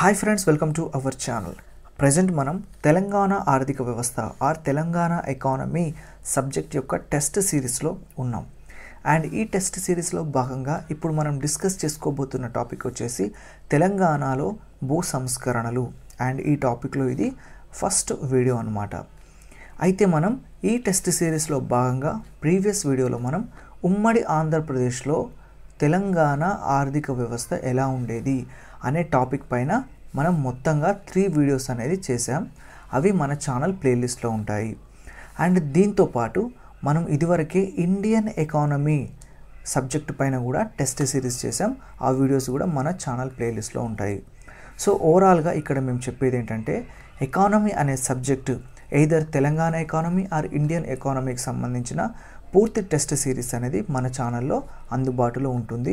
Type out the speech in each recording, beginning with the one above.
Hi friends welcome to our channel present మనం తెలంగాణ ఆర్థిక వ్యవస్థ ఆర్ తెలంగాణ ఎకానమీ సబ్జెక్ట్ యొక్క టెస్ట్ సిరీస్లో ఉన్నాం అండ్ ఈ టెస్ట్ సిరీస్లో భాగంగా ఇప్పుడు మనం డిస్కస్ చేసుకోబోతున్న టాపిక్ వచ్చేసి తెలంగాణలో భూ సంస్కరణలు అండ్ ఈ టాపిక్లో ఇది ఫస్ట్ వీడియో అనమాట అయితే మనం ఈ టెస్ట్ సిరీస్లో భాగంగా ప్రీవియస్ వీడియోలో మనం ఉమ్మడి ఆంధ్రప్రదేశ్లో తెలంగాణ ఆర్థిక వ్యవస్థ ఎలా ఉండేది అనే టాపిక్ పైన మనం మొత్తంగా త్రీ వీడియోస్ అనేది చేసాం అవి మన ఛానల్ ప్లేలిస్ట్లో ఉంటాయి అండ్ దీంతో పాటు మనం ఇదివరకే ఇండియన్ ఎకానమీ సబ్జెక్ట్ పైన కూడా టెస్ట్ సిరీస్ చేసాం ఆ వీడియోస్ కూడా మన ఛానల్ ప్లేలిస్ట్లో ఉంటాయి సో ఓవరాల్గా ఇక్కడ మేము చెప్పేది ఏంటంటే ఎకానమీ అనే subject either Telangana economy or Indian ఎకానమీకి సంబంధించిన పూర్తి టెస్ట్ సిరీస్ అనేది మన ఛానల్లో అందుబాటులో ఉంటుంది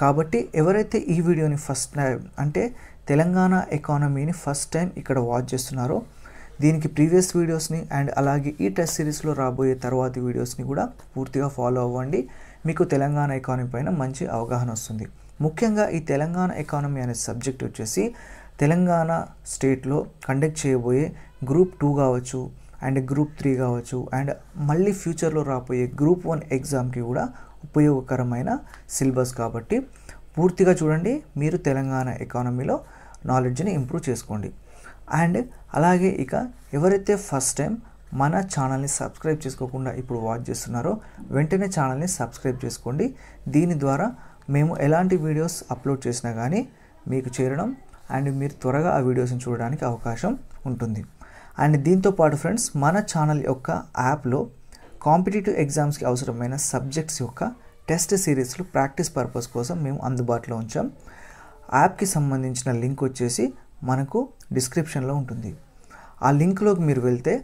కాబట్టి ఎవరైతే ఈ వీడియోని ఫస్ట్ టైం అంటే తెలంగాణ ఎకానమీని ఫస్ట్ టైం ఇక్కడ వాచ్ చేస్తున్నారో దీనికి ప్రీవియస్ వీడియోస్ని అండ్ అలాగే ఈ టెస్ట్ సిరీస్లో రాబోయే తర్వాతి వీడియోస్ని కూడా పూర్తిగా ఫాలో అవ్వండి మీకు తెలంగాణ ఎకానమీ పైన మంచి అవగాహన వస్తుంది ముఖ్యంగా ఈ తెలంగాణ ఎకానమీ అనే సబ్జెక్ట్ వచ్చేసి తెలంగాణ స్టేట్లో కండక్ట్ చేయబోయే గ్రూప్ టూ కావచ్చు అండ్ గ్రూప్ త్రీ కావచ్చు అండ్ మళ్ళీ ఫ్యూచర్లో రాబోయే గ్రూప్ వన్ ఎగ్జామ్కి కూడా ఉపయోగకరమైన సిలబస్ కాబట్టి పూర్తిగా చూడండి మీరు తెలంగాణ ఎకానమీలో నాలెడ్జ్ని ఇంప్రూవ్ చేసుకోండి అండ్ అలాగే ఇక ఎవరైతే ఫస్ట్ టైం మన ఛానల్ని సబ్స్క్రైబ్ చేసుకోకుండా ఇప్పుడు వాచ్ చేస్తున్నారో వెంటనే ఛానల్ని సబ్స్క్రైబ్ చేసుకోండి దీని ద్వారా మేము ఎలాంటి వీడియోస్ అప్లోడ్ చేసినా కానీ మీకు చేరడం అండ్ మీరు త్వరగా ఆ వీడియోస్ని చూడడానికి అవకాశం ఉంటుంది అండ్ దీంతోపాటు ఫ్రెండ్స్ మన ఛానల్ యొక్క యాప్లో కాంపిటేటివ్ ఎగ్జామ్స్కి అవసరమైన సబ్జెక్ట్స్ యొక్క టెస్ట్ సిరీస్లు ప్రాక్టీస్ పర్పస్ కోసం మేము అందుబాటులో ఉంచాం యాప్కి సంబంధించిన లింక్ వచ్చేసి మనకు డిస్క్రిప్షన్లో ఉంటుంది ఆ లింక్లోకి మీరు వెళ్తే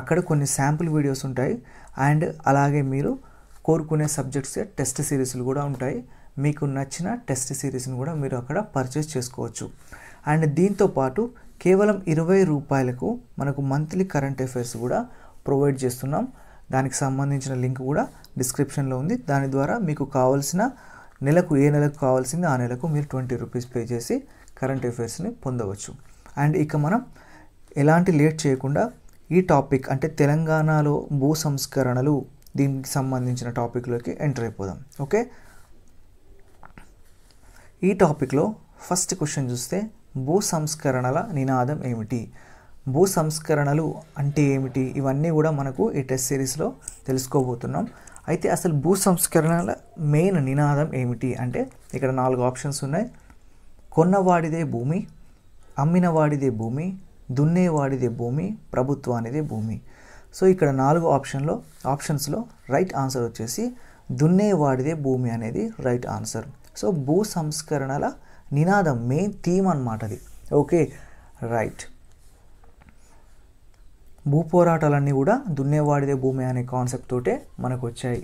అక్కడ కొన్ని శాంపుల్ వీడియోస్ ఉంటాయి అండ్ అలాగే మీరు కోరుకునే సబ్జెక్ట్స్ టెస్ట్ సిరీస్లు కూడా ఉంటాయి మీకు నచ్చిన టెస్ట్ సిరీస్ని కూడా మీరు అక్కడ పర్చేస్ చేసుకోవచ్చు అండ్ దీంతో పాటు కేవలం ఇరవై రూపాయలకు మనకు మంత్లీ కరెంట్ అఫైర్స్ కూడా ప్రొవైడ్ చేస్తున్నాం దానికి సంబంధించిన లింక్ కూడా డిస్క్రిప్షన్లో ఉంది దాని ద్వారా మీకు కావాల్సిన నెలకు ఏ నెలకు కావాల్సింది ఆ నెలకు మీరు ట్వంటీ రూపీస్ పే చేసి కరెంట్ అఫేర్స్ని పొందవచ్చు అండ్ ఇక మనం ఎలాంటి లేట్ చేయకుండా ఈ టాపిక్ అంటే తెలంగాణలో భూ సంస్కరణలు దీనికి సంబంధించిన టాపిక్లోకి ఎంటర్ అయిపోదాం ఓకే ఈ టాపిక్లో ఫస్ట్ క్వశ్చన్ చూస్తే భూ సంస్కరణల నినాదం ఏమిటి భూ సంస్కరణలు అంటే ఏమిటి ఇవన్నీ కూడా మనకు ఈ టెస్ట్ సిరీస్లో తెలుసుకోబోతున్నాం అయితే అసలు భూ సంస్కరణల మెయిన్ నినాదం ఏమిటి అంటే ఇక్కడ నాలుగు ఆప్షన్స్ ఉన్నాయి కొన్నవాడిదే భూమి అమ్మినవాడిదే భూమి దున్నేవాడిదే భూమి ప్రభుత్వానిదే భూమి సో ఇక్కడ నాలుగు ఆప్షన్లో ఆప్షన్స్లో రైట్ ఆన్సర్ వచ్చేసి దున్నేవాడిదే భూమి అనేది రైట్ ఆన్సర్ సో భూ సంస్కరణల నినాదం మెయిన్ థీమ్ అనమాట అది ఓకే రైట్ భూపోరాటాలన్నీ కూడా దున్నేవాడిదే భూమి అనే కాన్సెప్ట్ తోటే మనకు వచ్చాయి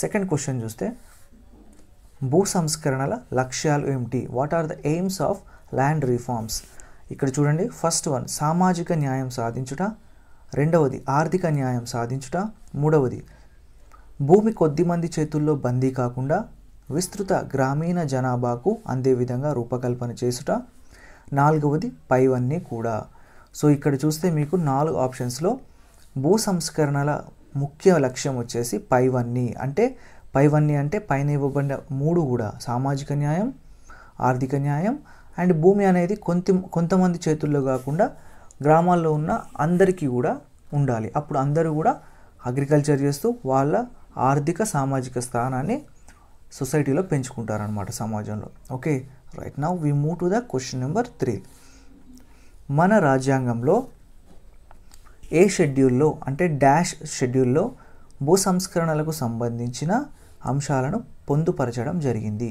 సెకండ్ క్వశ్చన్ చూస్తే భూ సంస్కరణల లక్ష్యాలు ఏమిటి what are the aims of land reforms ఇక్కడ చూడండి ఫస్ట్ వన్ సామాజిక న్యాయం సాధించుట రెండవది ఆర్థిక న్యాయం సాధించుట మూడవది భూమి కొద్ది మంది చేతుల్లో బందీ కాకుండా విస్తృత గ్రామీణ జనాభాకు అందే విధంగా రూపకల్పన చేసుట నాలుగవది పైవన్నీ కూడా సో ఇక్కడ చూస్తే మీకు నాలుగు ఆప్షన్స్లో భూ సంస్కరణల ముఖ్య లక్ష్యం వచ్చేసి పైవన్నీ అంటే పైవన్నీ అంటే పైన ఇవ్వబడిన మూడు కూడా సామాజిక న్యాయం ఆర్థిక న్యాయం అండ్ భూమి అనేది కొంత కొంతమంది చేతుల్లో కాకుండా గ్రామాల్లో ఉన్న అందరికీ కూడా ఉండాలి అప్పుడు అందరూ కూడా అగ్రికల్చర్ చేస్తూ వాళ్ళ ఆర్థిక సామాజిక స్థానాన్ని సొసైటీలో పెంచుకుంటారనమాట సమాజంలో okay right now we move to the question number three మన రాజ్యాంగంలో ఏ షెడ్యూల్లో అంటే డాష్ షెడ్యూల్లో భూ సంస్కరణలకు సంబంధించిన అంశాలను పొందుపరచడం జరిగింది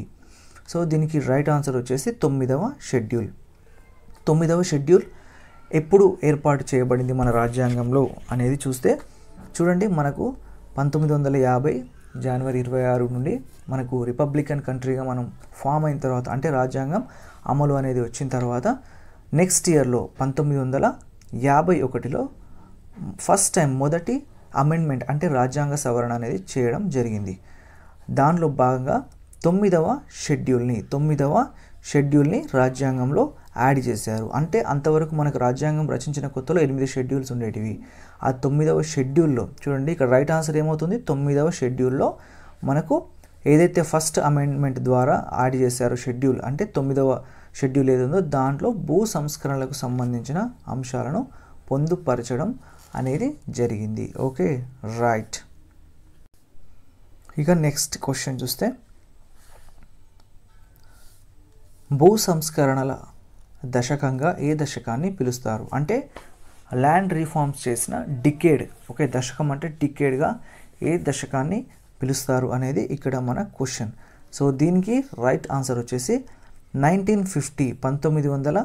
సో దీనికి రైట్ ఆన్సర్ వచ్చేసి తొమ్మిదవ షెడ్యూల్ తొమ్మిదవ షెడ్యూల్ ఎప్పుడు ఏర్పాటు చేయబడింది మన రాజ్యాంగంలో అనేది చూస్తే చూడండి మనకు పంతొమ్మిది వందల యాభై జనవరి ఇరవై ఆరు నుండి మనకు రిపబ్లికన్ కంట్రీగా మనం ఫామ్ అయిన తర్వాత అంటే రాజ్యాంగం అమలు అనేది వచ్చిన తర్వాత నెక్స్ట్ ఇయర్లో పంతొమ్మిది వందల యాభై ఒకటిలో ఫస్ట్ టైం మొదటి అమెండ్మెంట్ అంటే రాజ్యాంగ సవరణ అనేది చేయడం జరిగింది దానిలో భాగంగా తొమ్మిదవ షెడ్యూల్ని తొమ్మిదవ షెడ్యూల్ని రాజ్యాంగంలో యాడ్ చేశారు అంటే అంతవరకు మనకు రాజ్యాంగం రచించిన కొత్తలో ఎనిమిది షెడ్యూల్స్ ఉండేటివి ఆ తొమ్మిదవ షెడ్యూల్లో చూడండి ఇక్కడ రైట్ ఆన్సర్ ఏమవుతుంది తొమ్మిదవ షెడ్యూల్లో మనకు ఏదైతే ఫస్ట్ అమెండ్మెంట్ ద్వారా యాడ్ చేశారో షెడ్యూల్ అంటే తొమ్మిదవ షెడ్యూల్ ఏదుందో దాంట్లో భూ సంస్కరణలకు సంబంధించిన అంశాలను పొందుపరచడం అనేది జరిగింది ఓకే రైట్ ఇక నెక్స్ట్ క్వశ్చన్ చూస్తే భూ సంస్కరణల దశకంగా ఏ దశకాన్ని పిలుస్తారు అంటే ల్యాండ్ రీఫార్మ్స్ చేసిన డికేడ్ ఓకే దశకం అంటే డికేడ్గా ఏ దశకాన్ని పిలుస్తారు అనేది ఇక్కడ మన క్వశ్చన్ సో దీనికి రైట్ ఆన్సర్ వచ్చేసి నైన్టీన్ ఫిఫ్టీ పంతొమ్మిది వందల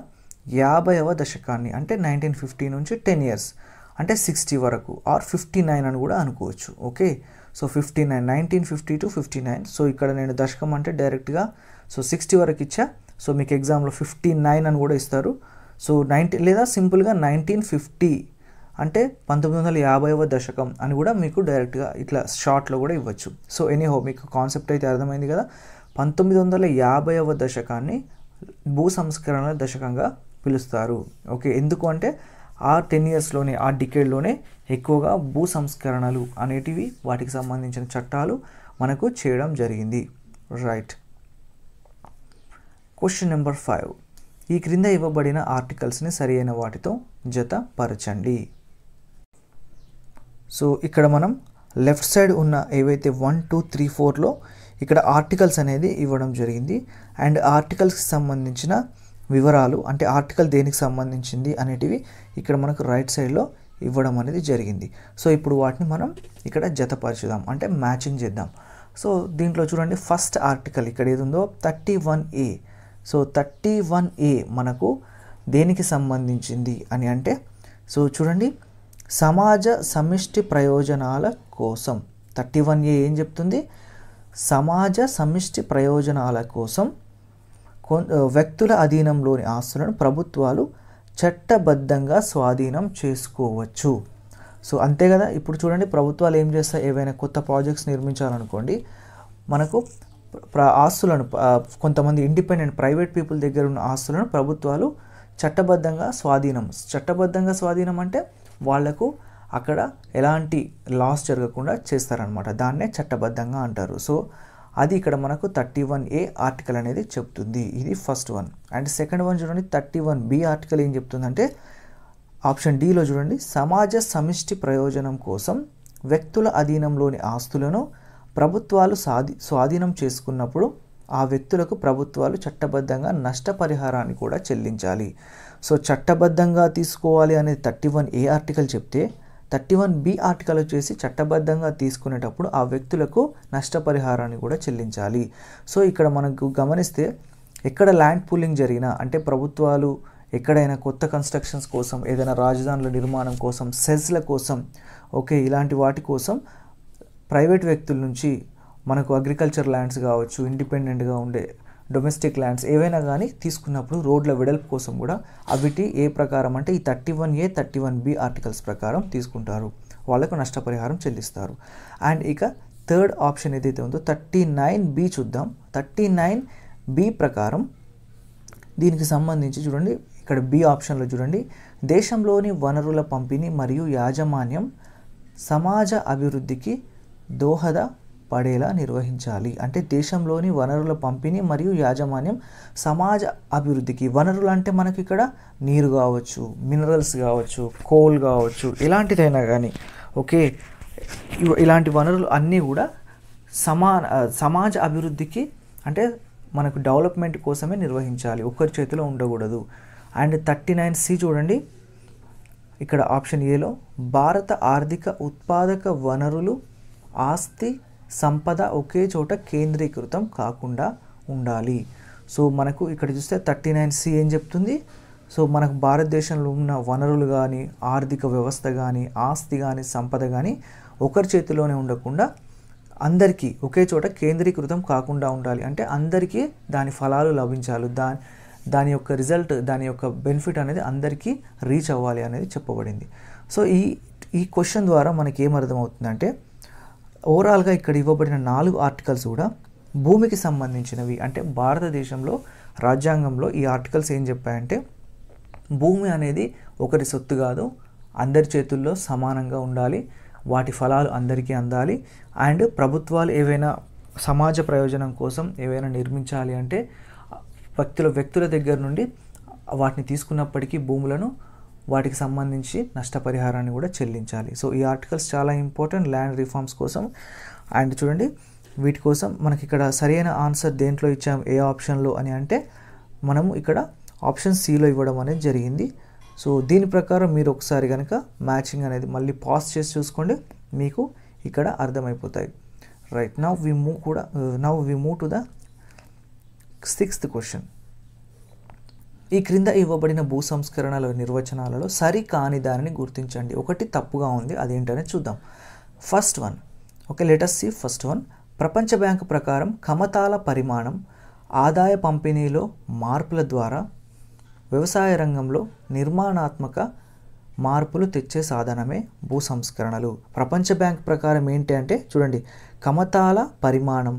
యాభైవ దశకాన్ని అంటే నైన్టీన్ ఫిఫ్టీ నుంచి టెన్ ఇయర్స్ అంటే సిక్స్టీ వరకు ఆర్ ఫిఫ్టీ నైన్ అని కూడా అనుకోవచ్చు okay so fifty nine nineteen fifty to fifty nine so ఇక్కడ నేను దశకం అంటే డైరెక్ట్గా సో సిక్స్టీ వరకు ఇచ్చా సో మీకు ఎగ్జామ్లో ఫిఫ్టీ నైన్ అని కూడా ఇస్తారు సో నైన్టీన్ లేదా సింపుల్గా నైన్టీన్ ఫిఫ్టీ అంటే పంతొమ్మిది వందల యాభైవ దశకం అని కూడా మీకు డైరెక్ట్గా ఇట్లా షార్ట్లో కూడా ఇవ్వచ్చు సో ఎనీహో మీకు కాన్సెప్ట్ అయితే అర్థమైంది కదా పంతొమ్మిది వందల యాభైవ దశకాన్ని భూ సంస్కరణల దశకంగా పిలుస్తారు ఓకే ఎందుకు అంటే ఆ టెన్ ఇయర్స్లోనే ఆ డికేడ్లోనే ఎక్కువగా భూ సంస్కరణలు అనేటివి వాటికి సంబంధించిన చట్టాలు మనకు చేయడం జరిగింది రైట్ క్వశ్చన్ నెంబర్ ఫైవ్ ఈ క్రింద ఇవ్వబడిన ఆర్టికల్స్ని సరియైన వాటితో జతపరచండి సో ఇక్కడ మనం లెఫ్ట్ సైడ్ ఉన్న ఏవైతే వన్ టూ త్రీ ఫోర్లో ఇక్కడ ఆర్టికల్స్ అనేది ఇవ్వడం జరిగింది అండ్ ఆర్టికల్స్కి సంబంధించిన వివరాలు అంటే ఆర్టికల్ దేనికి సంబంధించింది అనేటివి ఇక్కడ మనకు రైట్ సైడ్లో ఇవ్వడం అనేది జరిగింది సో ఇప్పుడు వాటిని మనం ఇక్కడ జతపరచుదాం అంటే మ్యాచింగ్ చేద్దాం సో దీంట్లో చూడండి ఫస్ట్ ఆర్టికల్ ఇక్కడ ఏది ఉందో thirty one A so thirty one A మనకు దేనికి సంబంధించింది అని అంటే సో చూడండి సమాజ సమిష్టి ప్రయోజనాల కోసం థర్టీ వన్ ఏ ఏం చెప్తుంది సమాజ సమిష్టి ప్రయోజనాల కోసం వ్యక్తుల అధీనంలోని ఆస్తులను ప్రభుత్వాలు చట్టబద్ధంగా స్వాధీనం చేసుకోవచ్చు సో అంతే కదా ఇప్పుడు చూడండి ప్రభుత్వాలు ఏం చేస్తాయి ఏవైనా కొత్త ప్రాజెక్ట్స్ నిర్మించాలనుకోండి మనకు ఆస్తులను కొంతమంది ఇండిపెండెంట్ ప్రైవేట్ పీపుల్ దగ్గర ఉన్న ఆస్తులను ప్రభుత్వాలు చట్టబద్ధంగా స్వాధీనం చట్టబద్ధంగా స్వాధీనం అంటే వాళ్లకు అక్కడ ఎలాంటి లాస్ జరగకుండా చేస్తారనమాట దాన్నే చట్టబద్ధంగా అంటారు సో అది ఇక్కడ మనకు థర్టీ వన్ ఏ ఆర్టికల్ అనేది చెప్తుంది ఇది first one and second one చూడండి థర్టీ వన్ బి ఆర్టికల్ ఏం చెప్తుందంటే ఆప్షన్ డిలో చూడండి సమాజ సమిష్టి ప్రయోజనం కోసం వ్యక్తుల అధీనంలోని ఆస్తులను ప్రభుత్వాలు సాధి స్వాధీనం చేసుకున్నప్పుడు ఆ వ్యక్తులకు ప్రభుత్వాలు చట్టబద్ధంగా నష్టపరిహారాన్ని కూడా చెల్లించాలి సో చట్టబద్ధంగా తీసుకోవాలి అనేది థర్టీ వన్ ఏ ఆర్టికల్ చెప్తే థర్టీ వన్ బి ఆర్టికల్ వచ్చేసి చట్టబద్ధంగా తీసుకునేటప్పుడు ఆ వ్యక్తులకు నష్టపరిహారాన్ని కూడా చెల్లించాలి సో ఇక్కడ మనకు గమనిస్తే ఎక్కడ ల్యాండ్ పూలింగ్ జరిగినా అంటే ప్రభుత్వాలు ఎక్కడైనా కొత్త కన్స్ట్రక్షన్స్ కోసం ఏదైనా రాజధానుల నిర్మాణం కోసం సెజ్ల కోసం ఓకే ఇలాంటి వాటి కోసం ప్రైవేట్ వ్యక్తుల నుంచి మనకు అగ్రికల్చర్ ల్యాండ్స్ కావచ్చు ఇండిపెండెంట్గా ఉండే డొమెస్టిక్ ల్యాండ్స్ ఏవైనా కానీ తీసుకున్నప్పుడు రోడ్ల వెడల్పు కోసం కూడా అవిటి ఏ ప్రకారం అంటే ఈ thirty one A thirty one B articles ప్రకారం తీసుకుంటారు వాళ్ళకు నష్టపరిహారం చెల్లిస్తారు అండ్ ఇక థర్డ్ ఆప్షన్ ఏదైతే ఉందో థర్టీ నైన్ బి చూద్దాం థర్టీ నైన్ బి ప్రకారం దీనికి సంబంధించి చూడండి ఇక్కడ బి ఆప్షన్లో చూడండి దేశంలోని వనరుల పంపిణీ మరియు యాజమాన్యం సమాజ అభివృద్ధికి దోహద పడేలా నిర్వహించాలి అంటే దేశంలోని వనరుల పంపిణీ మరియు యాజమాన్యం సమాజ అభివృద్ధికి వనరులు అంటే మనకి ఇక్కడ నీరు కావచ్చు మినరల్స్ కావచ్చు కోల్ కావచ్చు ఇలాంటిదైనా కానీ ఓకే ఇలాంటి వనరులు అన్నీ కూడా సమా సమాజ అభివృద్ధికి అంటే మనకు డెవలప్మెంట్ కోసమే నిర్వహించాలి ఒక్కరి చేతిలో ఉండకూడదు అండ్ థర్టీ నైన్ సి చూడండి ఇక్కడ ఆప్షన్ ఏలో భారత ఆర్థిక ఉత్పాదక వనరులు ఆస్తి సంపద ఒకే చోట కేంద్రీకృతం కాకుండా ఉండాలి సో మనకు ఇక్కడ చూస్తే థర్టీ నైన్ సి ఏం చెప్తుంది సో మనకు భారతదేశంలో ఉన్న వనరులు కానీ ఆర్థిక వ్యవస్థ కానీ ఆస్తి కానీ సంపద కానీ ఒకరి చేతిలోనే ఉండకుండా అందరికీ ఒకే చోట కేంద్రీకృతం కాకుండా ఉండాలి అంటే అందరికీ దాని ఫలాలు లభించాలి దాని దాని యొక్క రిజల్ట్ దాని యొక్క బెనిఫిట్ అనేది అందరికీ రీచ్ అవ్వాలి అనేది చెప్పబడింది సో ఈ ఈ క్వశ్చన్ ద్వారా మనకి ఏమర్థమవుతుందంటే ఓవరాల్గా ఇక్కడ ఇవ్వబడిన నాలుగు ఆర్టికల్స్ కూడా భూమికి సంబంధించినవి అంటే భారతదేశంలో రాజ్యాంగంలో ఈ ఆర్టికల్స్ ఏం చెప్పాయంటే భూమి అనేది ఒకరి సొత్తు కాదు అందరి చేతుల్లో సమానంగా ఉండాలి వాటి ఫలాలు అందరికీ అందాలి అండ్ ప్రభుత్వాలు ఏవైనా సమాజ ప్రయోజనం కోసం ఏవైనా నిర్మించాలి అంటే వ్యక్తుల వ్యక్తుల దగ్గర నుండి వాటిని తీసుకున్నప్పటికీ భూములను వాటికి సంబంధించి నష్టపరిహారాన్ని కూడా చెల్లించాలి సో ఈ ఆర్టికల్స్ చాలా ఇంపార్టెంట్ ల్యాండ్ రిఫార్మ్స్ కోసం అండ్ చూడండి వీటి కోసం మనకి ఇక్కడ సరైన ఆన్సర్ దేంట్లో ఇచ్చాం ఏ ఆప్షన్లో అని అంటే మనము ఇక్కడ ఆప్షన్ సిలో ఇవ్వడం అనేది జరిగింది సో దీని ప్రకారం మీరు ఒకసారి కనుక మ్యాచింగ్ అనేది మళ్ళీ పాస్ చేసి చూసుకోండి మీకు ఇక్కడ అర్థమైపోతాయి రైట్ నవ్ వి మూవ్ కూడా now we move to the sixth question ఈ క్రింద ఇవ్వబడిన భూ సంస్కరణల నిర్వచనాలలో సరి కాని దానిని గుర్తించండి ఒకటి తప్పుగా ఉంది అదేంటనే చూద్దాం first one okay letter C first one ప్రపంచ బ్యాంకు ప్రకారం కమతాల పరిమాణం ఆదాయ పంపిణీలో మార్పుల ద్వారా వ్యవసాయ రంగంలో నిర్మాణాత్మక మార్పులు తెచ్చే సాధనమే భూ సంస్కరణలు ప్రపంచ బ్యాంక్ ప్రకారం ఏంటి అంటే చూడండి కమతాల పరిమాణం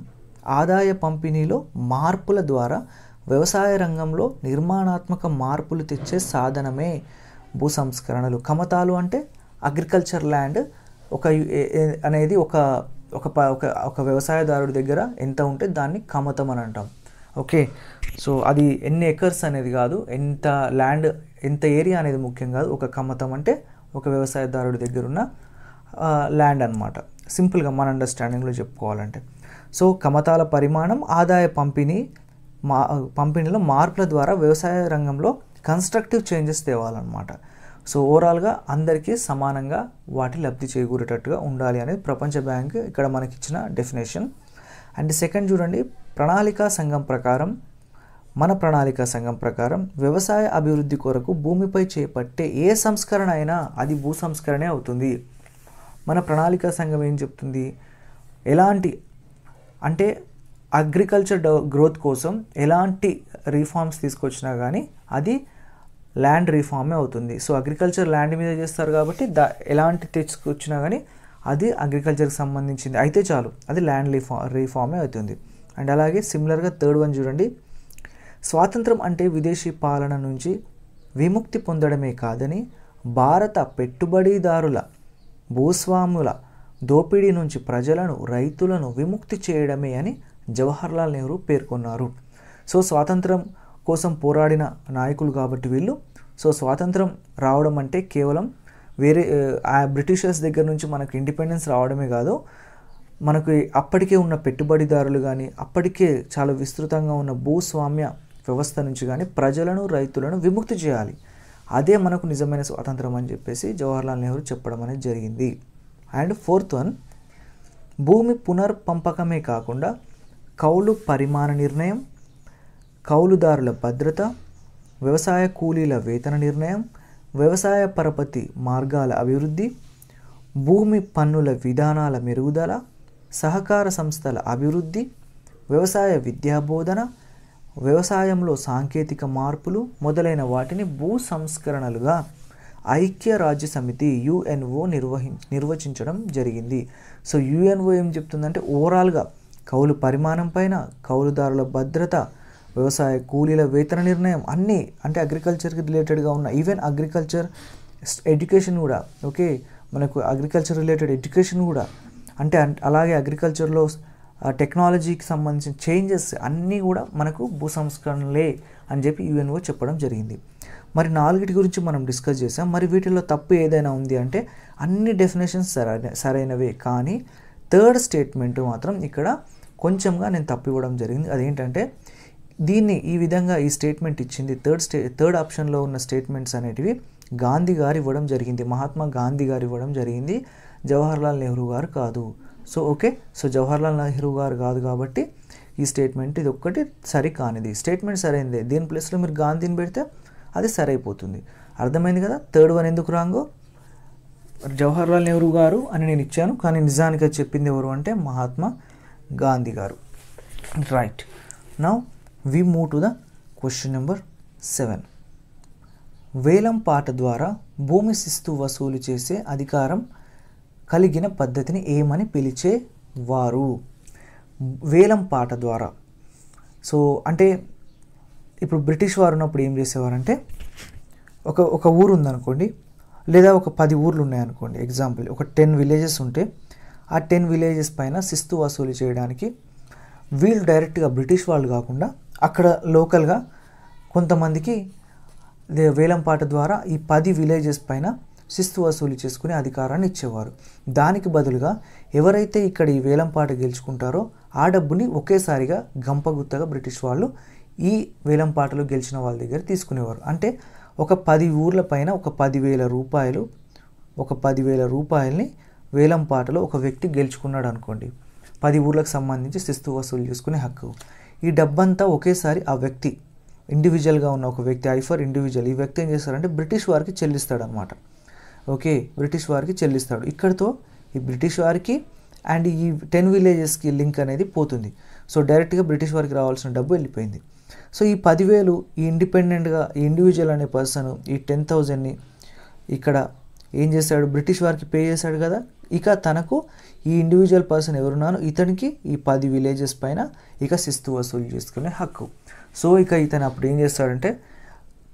ఆదాయ పంపిణీలో మార్పుల ద్వారా వ్యవసాయ రంగంలో నిర్మాణాత్మక మార్పులు తెచ్చే సాధనమే భూ సంస్కరణలు కమతాలు అంటే అగ్రికల్చర్ ల్యాండ్ ఒక అనేది ఒక ఒక ఒక ఒక వ్యవసాయదారుడి దగ్గర ఎంత ఉంటే దాన్ని కమతం అని అంటాం ఓకే సో అది ఎన్ని ఎకర్స్ అనేది కాదు ఎంత ల్యాండ్ ఎంత ఏరియా అనేది ముఖ్యం కాదు ఒక కమతం అంటే ఒక వ్యవసాయదారుడి దగ్గర ఉన్న ల్యాండ్ అనమాట సింపుల్గా మన అండర్స్టాండింగ్లో చెప్పుకోవాలంటే సో కమతాల పరిమాణం ఆదాయ పంపిణీ మా పంపిణీలో మార్పుల ద్వారా వ్యవసాయ రంగంలో కన్స్ట్రక్టివ్ చేంజెస్ తేవాలన్నమాట సో ఓవరాల్గా అందరికీ సమానంగా వాటి లబ్ధి చేకూరేటట్టుగా ఉండాలి అనేది ప్రపంచ బ్యాంక్ ఇక్కడ మనకిచ్చిన డెఫినేషన్ అండ్ సెకండ్ చూడండి ప్రణాళికా సంఘం ప్రకారం మన ప్రణాళిక సంఘం ప్రకారం వ్యవసాయ అభివృద్ధి కొరకు భూమిపై చేపట్టే ఏ సంస్కరణ అయినా అది భూ సంస్కరణే అవుతుంది మన ప్రణాళిక సంఘం ఏం చెప్తుంది ఎలాంటి అంటే అగ్రికల్చర్ గ్రోత్ కోసం ఎలాంటి రీఫార్మ్స్ తీసుకొచ్చినా కానీ అది ల్యాండ్ రీఫార్మే అవుతుంది సో అగ్రికల్చర్ ల్యాండ్ మీద చేస్తారు కాబట్టి దా ఎలాంటి తెచ్చుకొచ్చినా కానీ అది అగ్రికల్చర్కి సంబంధించింది అయితే చాలు అది ల్యాండ్ రీఫార్ రీఫార్మే అవుతుంది అండ్ అలాగే సిమిలర్గా థర్డ్ వన్ చూడండి స్వాతంత్రం అంటే విదేశీ పాలన నుంచి విముక్తి పొందడమే కాదని భారత పెట్టుబడిదారుల భూస్వాముల దోపిడీ నుంచి ప్రజలను రైతులను విముక్తి చేయడమే అని జవహర్లాల్ నెహ్రూ పేర్కొన్నారు సో స్వాతంత్రం కోసం పోరాడిన నాయకులు కాబట్టి వీళ్ళు సో స్వాతంత్రం రావడం అంటే కేవలం వేరే ఆ బ్రిటిషర్స్ దగ్గర నుంచి మనకు ఇండిపెండెన్స్ రావడమే కాదు మనకు అప్పటికే ఉన్న పెట్టుబడిదారులు కానీ అప్పటికే చాలా విస్తృతంగా ఉన్న భూస్వామ్య వ్యవస్థ నుంచి కానీ ప్రజలను రైతులను విముక్తి చేయాలి అదే మనకు నిజమైన స్వాతంత్రం అని చెప్పేసి జవహర్లాల్ నెహ్రూ చెప్పడం అనేది జరిగింది అండ్ ఫోర్త్ వన్ భూమి పునర్పంపకమే కాకుండా కౌలు పరిమాణ నిర్ణయం కౌలుదారుల భద్రత వ్యవసాయ కూలీల వేతన నిర్ణయం వ్యవసాయ పరపతి మార్గాల అభివృద్ధి భూమి పన్నుల విధానాల మెరుగుదల సహకార సంస్థల అభివృద్ధి వ్యవసాయ విద్యాబోధన వ్యవసాయంలో సాంకేతిక మార్పులు మొదలైన వాటిని భూ సంస్కరణలుగా ఐక్యరాజ్య సమితి యుఎన్ఓ నిర్వహించ నిర్వచించడం జరిగింది సో యుఎన్ఓ ఏం చెప్తుందంటే ఓవరాల్గా కౌలు పరిమాణం పైన కౌలుదారుల భద్రత వ్యవసాయ కూలీల వేతన నిర్ణయం అన్నీ అంటే అగ్రికల్చర్కి రిలేటెడ్గా ఉన్న ఈవెన్ అగ్రికల్చర్ ఎడ్యుకేషన్ కూడా ఓకే మనకు అగ్రికల్చర్ రిలేటెడ్ ఎడ్యుకేషన్ కూడా అంటే అలాగే అగ్రికల్చర్లో టెక్నాలజీకి సంబంధించిన చేంజెస్ అన్నీ కూడా మనకు భూ సంస్కరణలే అని చెప్పి యుఎన్ఓ చెప్పడం జరిగింది మరి నాలుగిటి గురించి మనం డిస్కస్ చేసాం మరి వీటిల్లో తప్పు ఏదైనా ఉంది అంటే అన్ని డెఫినేషన్స్ సరైన సరైనవే కానీ థర్డ్ స్టేట్మెంట్ మాత్రం ఇక్కడ కొంచెంగా నేను తప్పివ్వడం జరిగింది అదేంటంటే దీన్ని ఈ విధంగా ఈ స్టేట్మెంట్ ఇచ్చింది థర్డ్ స్టే థర్డ్ ఆప్షన్లో ఉన్న స్టేట్మెంట్స్ అనేటివి గాంధీ గారు ఇవ్వడం జరిగింది మహాత్మా గాంధీ గారు ఇవ్వడం జరిగింది జవహర్లాల్ నెహ్రూ గారు కాదు so okay so Jawaharlal Nehru గారు కాదు కాబట్టి ఈ స్టేట్మెంట్ ఇది ఒక్కటి సరి కానిది స్టేట్మెంట్ సరైనదే దీని ప్లేస్లో మీరు గాంధీని పెడితే అది సరైపోతుంది అర్థమైంది కదా థర్డ్ వన్ ఎందుకు రాంగో జవహర్లాల్ నెహ్రూ గారు అని నేను ఇచ్చాను కానీ నిజానికి చెప్పింది ఎవరు అంటే మహాత్మా గాంధీ గారు right now we move to the question number seven వేలం పాట ద్వారా భూమి శిస్తు వసూలు చేసే అధికారం కలిగిన పద్ధతిని ఏమని పిలిచేవారు వేలం పాట ద్వారా సో అంటే ఇప్పుడు బ్రిటిష్ వారు ఉన్నప్పుడు ఏం చేసేవారంటే ఒక ఒక ఊరు ఉందనుకోండి లేదా ఒక పది ఊర్లు ఉన్నాయనుకోండి ఎగ్జాంపుల్ ఒక టెన్ విలేజెస్ ఉంటే ఆ టెన్ విలేజెస్ పైన శిస్తు వసూలు చేయడానికి వీళ్ళు డైరెక్ట్గా బ్రిటిష్ వాళ్ళు కాకుండా అక్కడ లోకల్గా కొంతమందికి వేలంపాట ద్వారా ఈ పది విలేజెస్ పైన శిస్తు వసూలు చేసుకుని అధికారాన్ని ఇచ్చేవారు దానికి బదులుగా ఎవరైతే ఇక్కడ ఈ వేలంపాట గెలుచుకుంటారో ఆ డబ్బుని ఒకేసారిగా గంపగుత్తగా బ్రిటిష్ వాళ్ళు ఈ వేలంపాటలో గెలిచిన వాళ్ళ దగ్గర తీసుకునేవారు అంటే ఒక పది ఊర్ల పైన ఒక పదివేల రూపాయలు ఒక పదివేల రూపాయలని వేలం పాటలో ఒక వ్యక్తి గెలుచుకున్నాడు అనుకోండి పది ఊర్లకు సంబంధించి శిస్తు వసూలు చేసుకునే హక్కు ఈ డబ్బంతా ఒకేసారి ఆ వ్యక్తి ఇండివిజువల్గా ఉన్న ఒక వ్యక్తి ఐఫర్ ఇండివిజువల్ ఈ వ్యక్తి ఏం చేస్తారంటే బ్రిటిష్ వారికి చెల్లిస్తాడు అనమాట ఓకే బ్రిటిష్ వారికి చెల్లిస్తాడు ఇక్కడతో ఈ బ్రిటిష్ వారికి అండ్ ఈ టెన్ విలేజెస్కి లింక్ అనేది పోతుంది సో డైరెక్ట్గా బ్రిటిష్ వారికి రావాల్సిన డబ్బు వెళ్ళిపోయింది సో ఈ పదివేలు ఈ ఇండిపెండెంట్గా ఈ ఇండివిజువల్ అనే పర్సన్ ఈ టెన్ థౌజండ్ని ఇక్కడ ఏం చేశాడు బ్రిటిష్ వారికి పే చేశాడు కదా ఇక తనకు ఈ ఇండివిజువల్ పర్సన్ ఎవరున్నానో ఇతనికి ఈ పది విలేజెస్ పైన ఇక శిస్తు వసూలు చేసుకునే హక్కు సో ఇక ఇతను అప్పుడు ఏం చేస్తాడంటే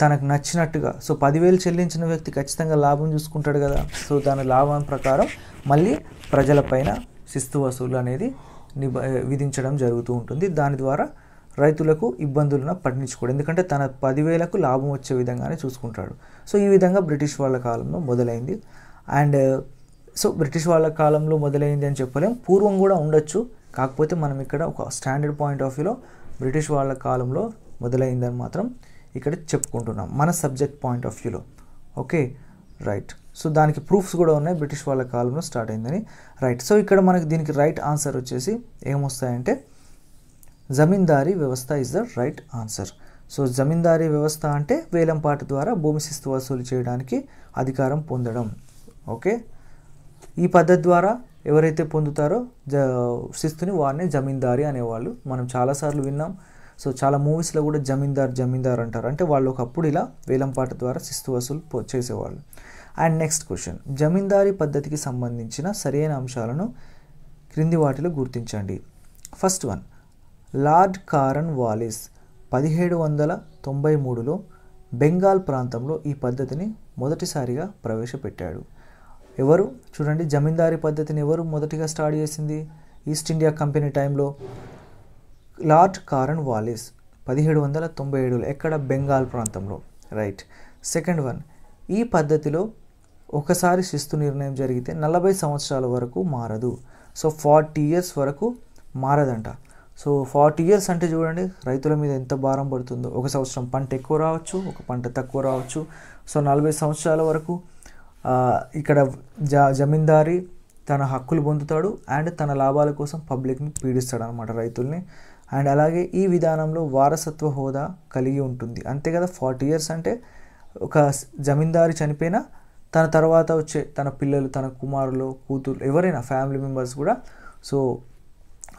తనకు నచ్చినట్టుగా సో పదివేలు చెల్లించిన వ్యక్తి ఖచ్చితంగా లాభం చూసుకుంటాడు కదా సో దాని లాభం ప్రకారం మళ్ళీ ప్రజలపైన శిస్తు వసూలు అనేది నిబ విధించడం జరుగుతూ ఉంటుంది దాని ద్వారా రైతులకు ఇబ్బందులను పట్టించుకోడు ఎందుకంటే తన పదివేలకు లాభం వచ్చే విధంగానే చూసుకుంటాడు సో ఈ విధంగా బ్రిటిష్ వాళ్ళ కాలంలో మొదలైంది అండ్ సో బ్రిటిష్ వాళ్ళ కాలంలో మొదలైంది అని చెప్పలేం పూర్వం కూడా ఉండొచ్చు కాకపోతే మనం ఇక్కడ ఒక స్టాండర్డ్ పాయింట్ ఆఫ్ వ్యూలో బ్రిటిష్ వాళ్ళ కాలంలో మొదలైందని మాత్రం ఇక్కడ చెప్పుకుంటున్నాం మన సబ్జెక్ట్ పాయింట్ ఆఫ్ వ్యూలో ఓకే రైట్ సో దానికి ప్రూఫ్స్ కూడా ఉన్నాయి బ్రిటిష్ వాళ్ళ కాలంలో స్టార్ట్ అయిందని రైట్ సో ఇక్కడ మనకి దీనికి రైట్ ఆన్సర్ వచ్చేసి ఏమొస్తాయంటే జమీందారీ వ్యవస్థ is the right answer so zamindari వ్యవస్థ అంటే వేలంపాటి ద్వారా భూమి శిస్తు వసూలు చేయడానికి అధికారం పొందడం ఓకే ఈ పద్ధతి ద్వారా ఎవరైతే పొందుతారో జ శిస్తుని వారిని జమీందారి అనేవాళ్ళు మనం చాలాసార్లు విన్నాం సో చాలా మూవీస్లో కూడా జమీందార్ జమీందార్ అంటారు అంటే వాళ్ళు ఒకప్పుడు ఇలా వేలంపాట ద్వారా శిస్తు వసూలు చేసేవాళ్ళు అండ్ నెక్స్ట్ క్వశ్చన్ జమీందారీ పద్ధతికి సంబంధించిన సరైన అంశాలను క్రింది వాటిలో గుర్తించండి first one Lord Cornwallis పదిహేడు వందల తొంభై మూడులో బెంగాల్ ప్రాంతంలో ఈ పద్ధతిని మొదటిసారిగా ప్రవేశపెట్టాడు ఎవరు చూడండి జమీందారీ పద్ధతిని ఎవరు మొదటిగా స్టార్ట్ చేసింది ఈస్ట్ ఇండియా కంపెనీ టైంలో లార్డ్ కారన్ వాలిస్ పదిహేడు వందల తొంభై ఏడులో ఎక్కడ బెంగాల్ ప్రాంతంలో రైట్ సెకండ్ వన్ ఈ పద్ధతిలో ఒకసారి శిస్తు నిర్ణయం జరిగితే నలభై సంవత్సరాల వరకు మారదు సో ఫార్టీ ఇయర్స్ వరకు మారదంట సో ఫార్టీ ఇయర్స్ అంటే చూడండి రైతుల మీద ఎంత భారం పడుతుందో ఒక సంవత్సరం పంట ఎక్కువ రావచ్చు ఒక పంట తక్కువ రావచ్చు సో నలభై సంవత్సరాల వరకు ఇక్కడ జ జమీందారి తన హక్కులు పొందుతాడు అండ్ తన లాభాల కోసం పబ్లిక్ని పీడిస్తాడు అనమాట రైతుల్ని అండ్ అలాగే ఈ విధానంలో వారసత్వ హోదా కలిగి ఉంటుంది అంతే కదా ఫార్టీ ఇయర్స్ అంటే ఒక జమీందారి చనిపోయినా తన తర్వాత వచ్చే తన పిల్లలు తన కుమారులు కూతురు ఎవరైనా ఫ్యామిలీ మెంబర్స్ కూడా సో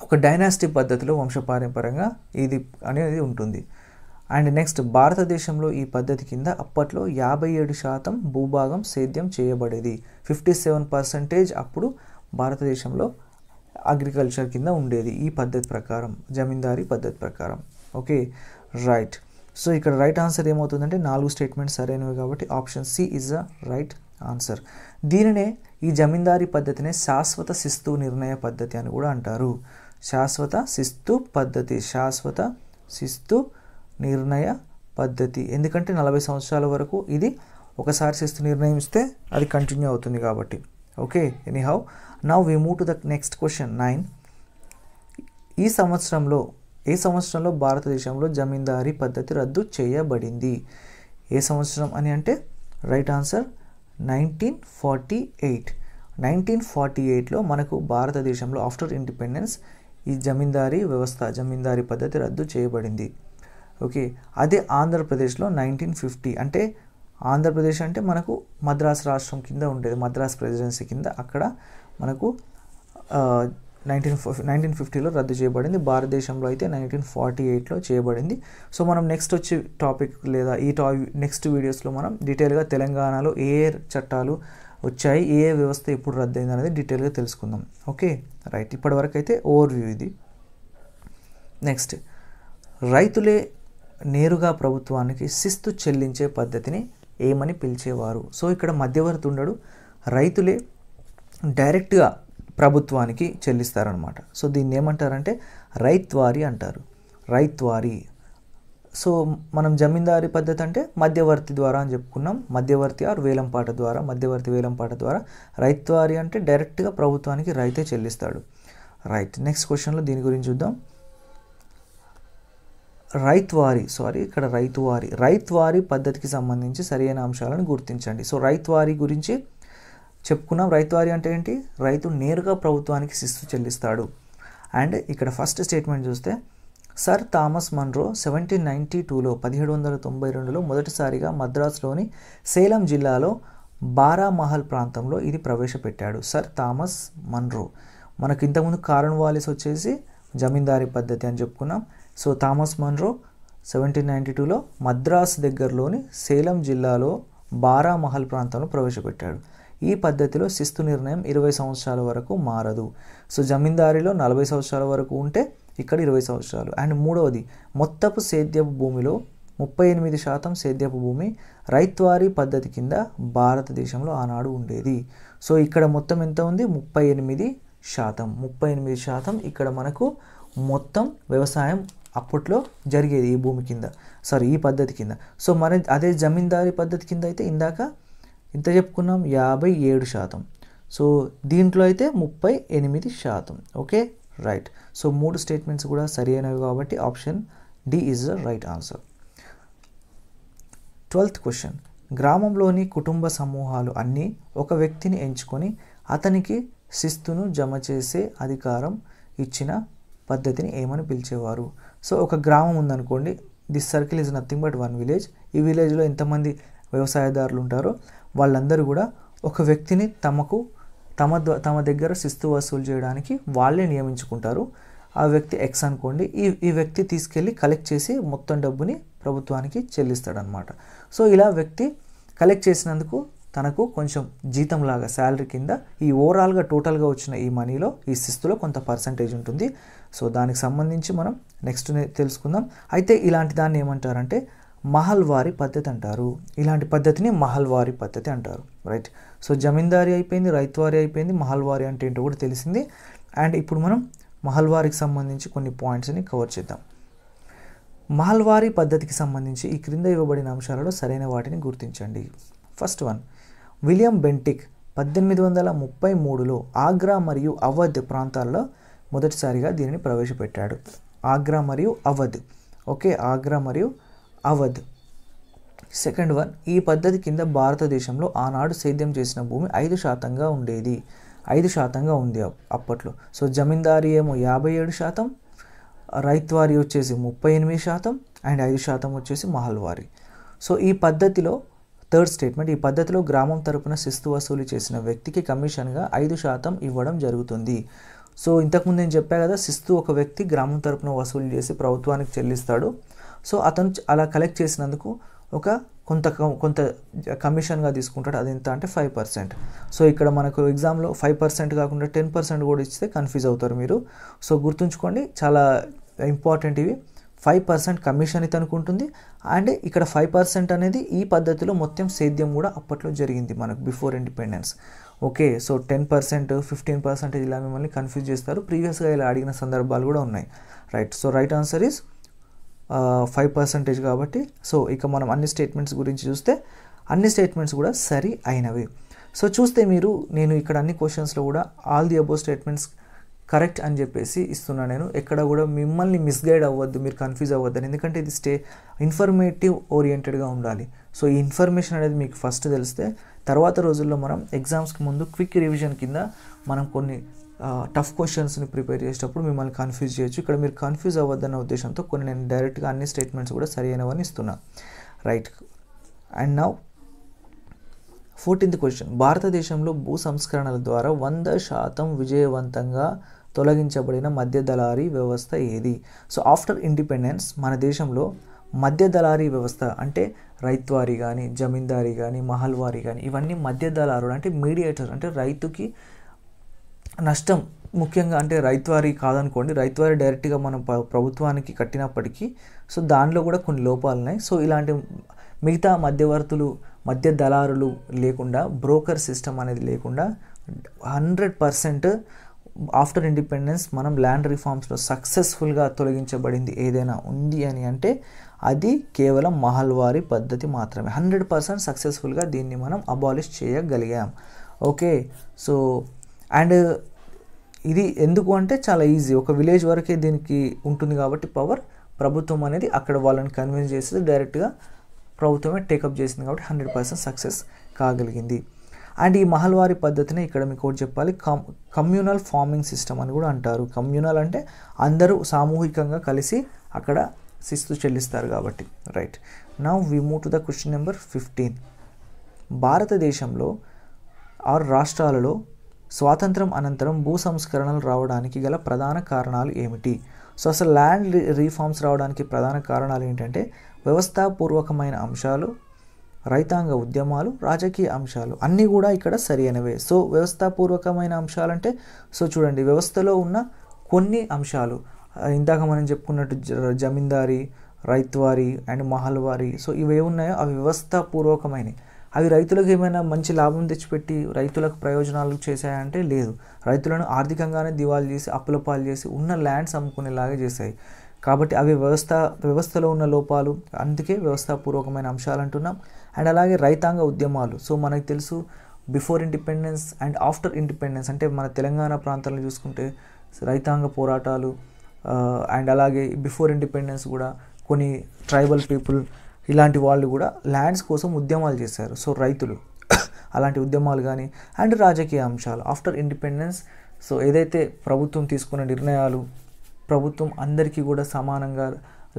ఒక డైనాస్టిక్ పద్ధతిలో వంశపారంపరంగా ఇది అనేది ఉంటుంది అండ్ నెక్స్ట్ భారతదేశంలో ఈ పద్ధతి కింద అప్పట్లో యాభై ఏడు శాతం భూభాగం సేద్యం చేయబడేది ఫిఫ్టీ సెవెన్ పర్సెంటేజ్ అప్పుడు భారతదేశంలో అగ్రికల్చర్ కింద ఉండేది ఈ పద్ధతి ప్రకారం జమీందారీ పద్ధతి ప్రకారం ఓకే రైట్ సో ఇక్కడ రైట్ ఆన్సర్ ఏమవుతుందంటే నాలుగు స్టేట్మెంట్స్ సరైనవి కాబట్టి option C is a right answer దీనినే ఈ జమీందారీ పద్ధతినే శాశ్వత శిస్తు నిర్ణయ పద్ధతి అని కూడా అంటారు శాశ్వత శిస్తు పద్ధతి శాశ్వత శిస్తు నిర్ణయ పద్ధతి ఎందుకంటే నలభై సంవత్సరాల వరకు ఇది ఒకసారి శిస్తు నిర్ణయం ఇస్తే అది కంటిన్యూ అవుతుంది కాబట్టి okay anyhow now we move to the next question nine ఈ సంవత్సరంలో ఏ సంవత్సరంలో భారతదేశంలో జమీందారీ పద్ధతి రద్దు చేయబడింది ఏ సంవత్సరం అని అంటే right answer nineteen forty eight nineteen forty ఎయిట్లో మనకు భారతదేశంలో ఆఫ్టర్ ఇండిపెండెన్స్ ఈ జమీందారీ వ్యవస్థ జమీందారీ పద్ధతి రద్దు చేయబడింది ఓకే అదే ఆంధ్రప్రదేశ్లో నైన్టీన్ ఫిఫ్టీ అంటే ఆంధ్రప్రదేశ్ అంటే మనకు మద్రాసు రాష్ట్రం కింద ఉండేది మద్రాసు ప్రెసిడెన్సీ కింద అక్కడ మనకు నైన్టీన్ నైన్టీన్ ఫిఫ్టీలో రద్దు చేయబడింది భారతదేశంలో అయితే నైన్టీన్ ఫార్టీ ఎయిట్లో చేయబడింది సో మనం నెక్స్ట్ వచ్చే టాపిక్ లేదా ఈ టా నెక్స్ట్ వీడియోస్లో మనం డీటెయిల్గా తెలంగాణలో ఏ చట్టాలు వచ్చాయి ఏ ఏ వ్యవస్థ ఎప్పుడు రద్దయింది అనేది డీటెయిల్గా తెలుసుకుందాం ఓకే రైట్ ఇప్పటివరకు అయితే ఓవర్వ్యూ ఇది నెక్స్ట్ రైతులే నేరుగా ప్రభుత్వానికి శిస్తు చెల్లించే పద్ధతిని ఏమని పిలిచేవారు సో ఇక్కడ మధ్యవర్తి ఉండడు రైతులే డైరెక్ట్గా ప్రభుత్వానికి చెల్లిస్తారనమాట సో దీన్ని ఏమంటారంటే రైత్వారి అంటారు రైత్వారి సో మనం జమీందారీ పద్ధతి అంటే మధ్యవర్తి ద్వారా అని చెప్పుకున్నాం మధ్యవర్తి ఆర్ వేలంపాట ద్వారా మధ్యవర్తి వేలంపాట ద్వారా రైత్వారి అంటే డైరెక్ట్గా ప్రభుత్వానికి రైతే చెల్లిస్తాడు రైట్ నెక్స్ట్ క్వశ్చన్లో దీని గురించి చూద్దాం రైత్వారి సారీ ఇక్కడ రైతువారి రైత్వారి పద్ధతికి సంబంధించి సరైన అంశాలను గుర్తించండి సో రైత్వారి గురించి చెప్పుకున్నాం రైతువారి అంటే ఏంటి రైతు నేరుగా ప్రభుత్వానికి శిస్తు చెల్లిస్తాడు అండ్ ఇక్కడ ఫస్ట్ స్టేట్మెంట్ చూస్తే sir Thomas Munro seventeen ninety టూలో పదిహేడు వందల తొంభై రెండులో మొదటిసారిగా మద్రాసులోని సేలం జిల్లాలో బారామహల్ ప్రాంతంలో ఇది ప్రవేశపెట్టాడు సర్ థామస్ మన్రో మనకి ఇంతకుముందు కారణ వాలిస్ వచ్చేసి జమీందారీ పద్ధతి అని చెప్పుకున్నాం so Thomas Munro seventeen ninety టూలో మద్రాస్ దగ్గరలోని సేలం జిల్లాలో బారామహల్ ప్రాంతంలో ప్రవేశపెట్టాడు ఈ పద్ధతిలో శిస్తు నిర్ణయం ఇరవై సంవత్సరాల వరకు మారదు సో జమీందారీలో నలభై సంవత్సరాల వరకు ఉంటే ఇక్కడ ఇరవై సంవత్సరాలు అండ్ మూడవది మొత్తపు సేద్యపు భూమిలో ముప్పై ఎనిమిది శాతం సేద్యపు భూమి రైత్వారీ పద్ధతి కింద భారతదేశంలో ఆనాడు ఉండేది సో ఇక్కడ మొత్తం ఎంత ఉంది ముప్పై ఎనిమిది శాతం ముప్పై ఎనిమిది శాతం ఇక్కడ మనకు మొత్తం వ్యవసాయం అప్పట్లో జరిగేది ఈ భూమి కింద సారీ ఈ పద్ధతి కింద సో మరి అదే జమీందారీ పద్ధతి కింద అయితే ఇందాక ఇంత చెప్పుకున్నాం యాభై ఏడు శాతం సో దీంట్లో అయితే ముప్పై ఎనిమిది శాతం ఓకే రైట్ సో మూడు స్టేట్మెంట్స్ కూడా సరి అయినవి కాబట్టి option D is the right answer twelfth question గ్రామంలోని కుటుంబ సమూహాలు అన్నీ ఒక వ్యక్తిని ఎంచుకొని అతనికి శిస్తును జమ చేసే అధికారం ఇచ్చిన పద్ధతిని ఏమని పిలిచేవారు సో ఒక గ్రామం ఉందనుకోండి this circle is nothing but one village ఈ విలేజ్లో ఎంతమంది వ్యవసాయదారులు ఉంటారో వాళ్ళందరూ కూడా ఒక వ్యక్తిని తమకు తమ తమ దగ్గర శిస్తు వసూలు చేయడానికి వాళ్ళే నియమించుకుంటారు ఆ వ్యక్తి ఎక్స్ అనుకోండి ఈ ఈ వ్యక్తి తీసుకెళ్ళి కలెక్ట్ చేసి మొత్తం డబ్బుని ప్రభుత్వానికి చెల్లిస్తాడనమాట సో ఇలా వ్యక్తి కలెక్ట్ చేసినందుకు తనకు కొంచెం జీతంలాగా శాలరీ కింద ఈ ఓవరాల్గా టోటల్గా వచ్చిన ఈ మనీలో ఈ శిస్తులో కొంత పర్సంటేజ్ ఉంటుంది సో దానికి సంబంధించి మనం నెక్స్ట్ తెలుసుకుందాం అయితే ఇలాంటి దాన్ని ఏమంటారంటే మహల్వారి పద్ధతి అంటారు ఇలాంటి పద్ధతిని మహల్వారి పద్ధతి అంటారు రైట్ సో జమీందారీ అయిపోయింది రైతువారి అయిపోయింది మహల్వారి అంటే ఏంటో కూడా తెలిసింది అండ్ ఇప్పుడు మనం మహల్వారికి సంబంధించి కొన్ని పాయింట్స్ని కవర్ చేద్దాం మహల్వారీ పద్ధతికి సంబంధించి ఈ క్రింద ఇవ్వబడిన అంశాలలో సరైన వాటిని గుర్తించండి ఫస్ట్ వన్ విలియం బెంటిక్ పద్దెనిమిది వందల ముప్పై మూడులో ఆగ్రా మరియు అవధ్ ప్రాంతాల్లో మొదటిసారిగా దీనిని ప్రవేశపెట్టాడు ఆగ్రా మరియు అవధ్ ఓకే ఆగ్రా మరియు అవధ్ సెకండ్ వన్ ఈ పద్ధతి కింద భారతదేశంలో ఆనాడు సేద్యం చేసిన భూమి ఐదు శాతంగా ఉండేది ఐదు శాతంగా ఉంది అప్పట్లో సో జమీందారీ ఏమో యాభై ఏడు శాతం రైత్వారి వచ్చేసి ముప్పై ఎనిమిది శాతం అండ్ ఐదు శాతం వచ్చేసి మహల్వారి సో ఈ పద్ధతిలో థర్డ్ స్టేట్మెంట్ ఈ పద్ధతిలో గ్రామం తరపున శిస్తు వసూలు చేసిన వ్యక్తికి కమిషన్గా ఐదు శాతం ఇవ్వడం జరుగుతుంది సో ఇంతకుముందు నేను చెప్పా కదా శిస్తు ఒక వ్యక్తి గ్రామం తరపున వసూలు చేసి ప్రభుత్వానికి చెల్లిస్తాడు సో అతను అలా కలెక్ట్ చేసినందుకు ఒక కొంత కొంత కమిషన్గా తీసుకుంటాడు అది ఎంత అంటే ఫైవ్ పర్సెంట్ సో ఇక్కడ మనకు ఎగ్జామ్లో ఫైవ్ పర్సెంట్ కాకుండా టెన్ పర్సెంట్ కూడా ఇస్తే కన్ఫ్యూజ్ అవుతారు మీరు సో గుర్తుంచుకోండి చాలా ఇంపార్టెంట్ ఇవి ఫైవ్ పర్సెంట్ కమిషన్ ఇతనికి ఉంటుంది అండ్ ఇక్కడ ఫైవ్ పర్సెంట్ అనేది ఈ పద్ధతిలో మొత్తం సేద్యం కూడా అప్పట్లో జరిగింది మనకు before independence okay so ten percent fifteen percentage ఇలా మిమ్మల్ని కన్ఫ్యూజ్ చేస్తారు ప్రీవియస్గా ఇలా అడిగిన సందర్భాలు కూడా ఉన్నాయి right so right answer is five percentage కాబట్టి సో ఇక మనం అన్ని స్టేట్మెంట్స్ గురించి చూస్తే అన్ని స్టేట్మెంట్స్ కూడా సరి అయినవి సో చూస్తే మీరు నేను ఇక్కడ అన్ని క్వశ్చన్స్లో కూడా all the above statements correct అని చెప్పేసి ఇస్తున్నా నేను ఎక్కడ కూడా మిమ్మల్ని మిస్గైడ్ అవ్వద్దు మీరు కన్ఫ్యూజ్ అవ్వద్దు అని ఎందుకంటే ఇది స్టే ఇన్ఫర్మేటివ్ ఓరియంటెడ్గా ఉండాలి సో ఈ ఇన్ఫర్మేషన్ అనేది మీకు ఫస్ట్ తెలిస్తే తర్వాత రోజుల్లో మనం ఎగ్జామ్స్కి ముందు క్విక్ రివిజన్ కింద మనం కొన్ని టఫ్ క్వశ్చన్స్ని ప్రిపేర్ చేసేటప్పుడు మిమ్మల్ని కన్ఫ్యూజ్ చేయొచ్చు ఇక్కడ మీరు కన్ఫ్యూజ్ అవ్వద్దన్న ఉద్దేశంతో కొన్ని నేను డైరెక్ట్గా అన్ని స్టేట్మెంట్స్ కూడా సరైనవని ఇస్తున్నా right and now fourteenth question భారతదేశంలో భూ సంస్కరణల ద్వారా వంద శాతం విజయవంతంగా తొలగించబడిన మధ్య దళారీ వ్యవస్థ ఏది సో ఆఫ్టర్ ఇండిపెండెన్స్ మన దేశంలో మధ్య దళారీ వ్యవస్థ అంటే రైత్వారి కానీ జమీందారి కానీ మహల్వారి కానీ ఇవన్నీ మధ్య దళారులు అంటే మీడియేటర్ అంటే రైతుకి నష్టం ముఖ్యంగా అంటే రైతువారి కాదనుకోండి రైతువారి డైరెక్ట్గా మనం ప్రభుత్వానికి కట్టినప్పటికీ సో దానిలో కూడా కొన్ని లోపాలు ఉన్నాయి సో ఇలాంటి మిగతా మధ్యవర్తులు మధ్య దళారులు లేకుండా బ్రోకర్ సిస్టమ్ అనేది లేకుండా హండ్రెడ్ పర్సెంట్ ఆఫ్టర్ ఇండిపెండెన్స్ మనం ల్యాండ్ రిఫార్మ్స్లో సక్సెస్ఫుల్గా తొలగించబడింది ఏదైనా ఉంది అని అంటే అది కేవలం మహల్వారి పద్ధతి మాత్రమే హండ్రెడ్ పర్సెంట్ సక్సెస్ఫుల్గా దీన్ని మనం అబాలిష్ చేయగలిగాం ఓకే సో అండ్ ఇది ఎందుకు అంటే చాలా ఈజీ ఒక విలేజ్ వరకే దీనికి ఉంటుంది కాబట్టి పవర్ ప్రభుత్వం అనేది అక్కడ వాళ్ళని కన్విన్స్ చేసేది డైరెక్ట్గా ప్రభుత్వమే టేకప్ చేసింది కాబట్టి హండ్రెడ్ పర్సెంట్ సక్సెస్ కాగలిగింది అండ్ ఈ మహల్వారి పద్ధతిని ఇక్కడ మీకు ఒకటి చెప్పాలి కమ్ కమ్యూనల్ ఫార్మింగ్ సిస్టమ్ అని కూడా అంటారు కమ్యూనల్ అంటే అందరూ సామూహికంగా కలిసి అక్కడ శిస్తు చెల్లిస్తారు కాబట్టి right now we move to the question number fifteen భారతదేశంలో ఆరు రాష్ట్రాలలో స్వాతంత్రం అనంతరం భూ సంస్కరణలు రావడానికి గల ప్రధాన కారణాలు ఏమిటి సో అసలు ల్యాండ్ రీఫార్మ్స్ రావడానికి ప్రధాన కారణాలు ఏంటంటే వ్యవస్థాపూర్వకమైన అంశాలు రైతాంగ ఉద్యమాలు రాజకీయ అంశాలు అన్నీ కూడా ఇక్కడ సరి అనేవే సో వ్యవస్థాపూర్వకమైన అంశాలంటే సో చూడండి వ్యవస్థలో ఉన్న కొన్ని అంశాలు ఇందాక మనం చెప్పుకున్నట్టు జమీందారీ రైతువారి అండ్ మహల్వారి సో ఇవే ఉన్నాయో అవి వ్యవస్థాపూర్వకమైనవి అవి రైతులకు ఏమైనా మంచి లాభం తెచ్చిపెట్టి రైతులకు ప్రయోజనాలు చేశాయంటే లేదు రైతులను ఆర్థికంగానే దివాలు చేసి అప్పుల పాలు చేసి ఉన్న ల్యాండ్స్ అమ్ముకునేలాగా చేశాయి కాబట్టి అవి వ్యవస్థ వ్యవస్థలో ఉన్న లోపాలు అందుకే వ్యవస్థాపూర్వకమైన అంశాలు అంటున్నాం అండ్ అలాగే రైతాంగ ఉద్యమాలు సో మనకు తెలుసు before independence and after independence అంటే మన తెలంగాణ ప్రాంతాలను చూసుకుంటే రైతాంగ పోరాటాలు అండ్ అలాగే బిఫోర్ ఇండిపెండెన్స్ కూడా కొన్ని ట్రైబల్ పీపుల్ ఇలాంటి వాళ్ళు కూడా ల్యాండ్స్ కోసం ఉద్యమాలు చేశారు సో రైతులు అలాంటి ఉద్యమాలు కానీ అండ్ రాజకీయ అంశాలు ఆఫ్టర్ ఇండిపెండెన్స్ సో ఏదైతే ప్రభుత్వం తీసుకున్న నిర్ణయాలు ప్రభుత్వం అందరికీ కూడా సమానంగా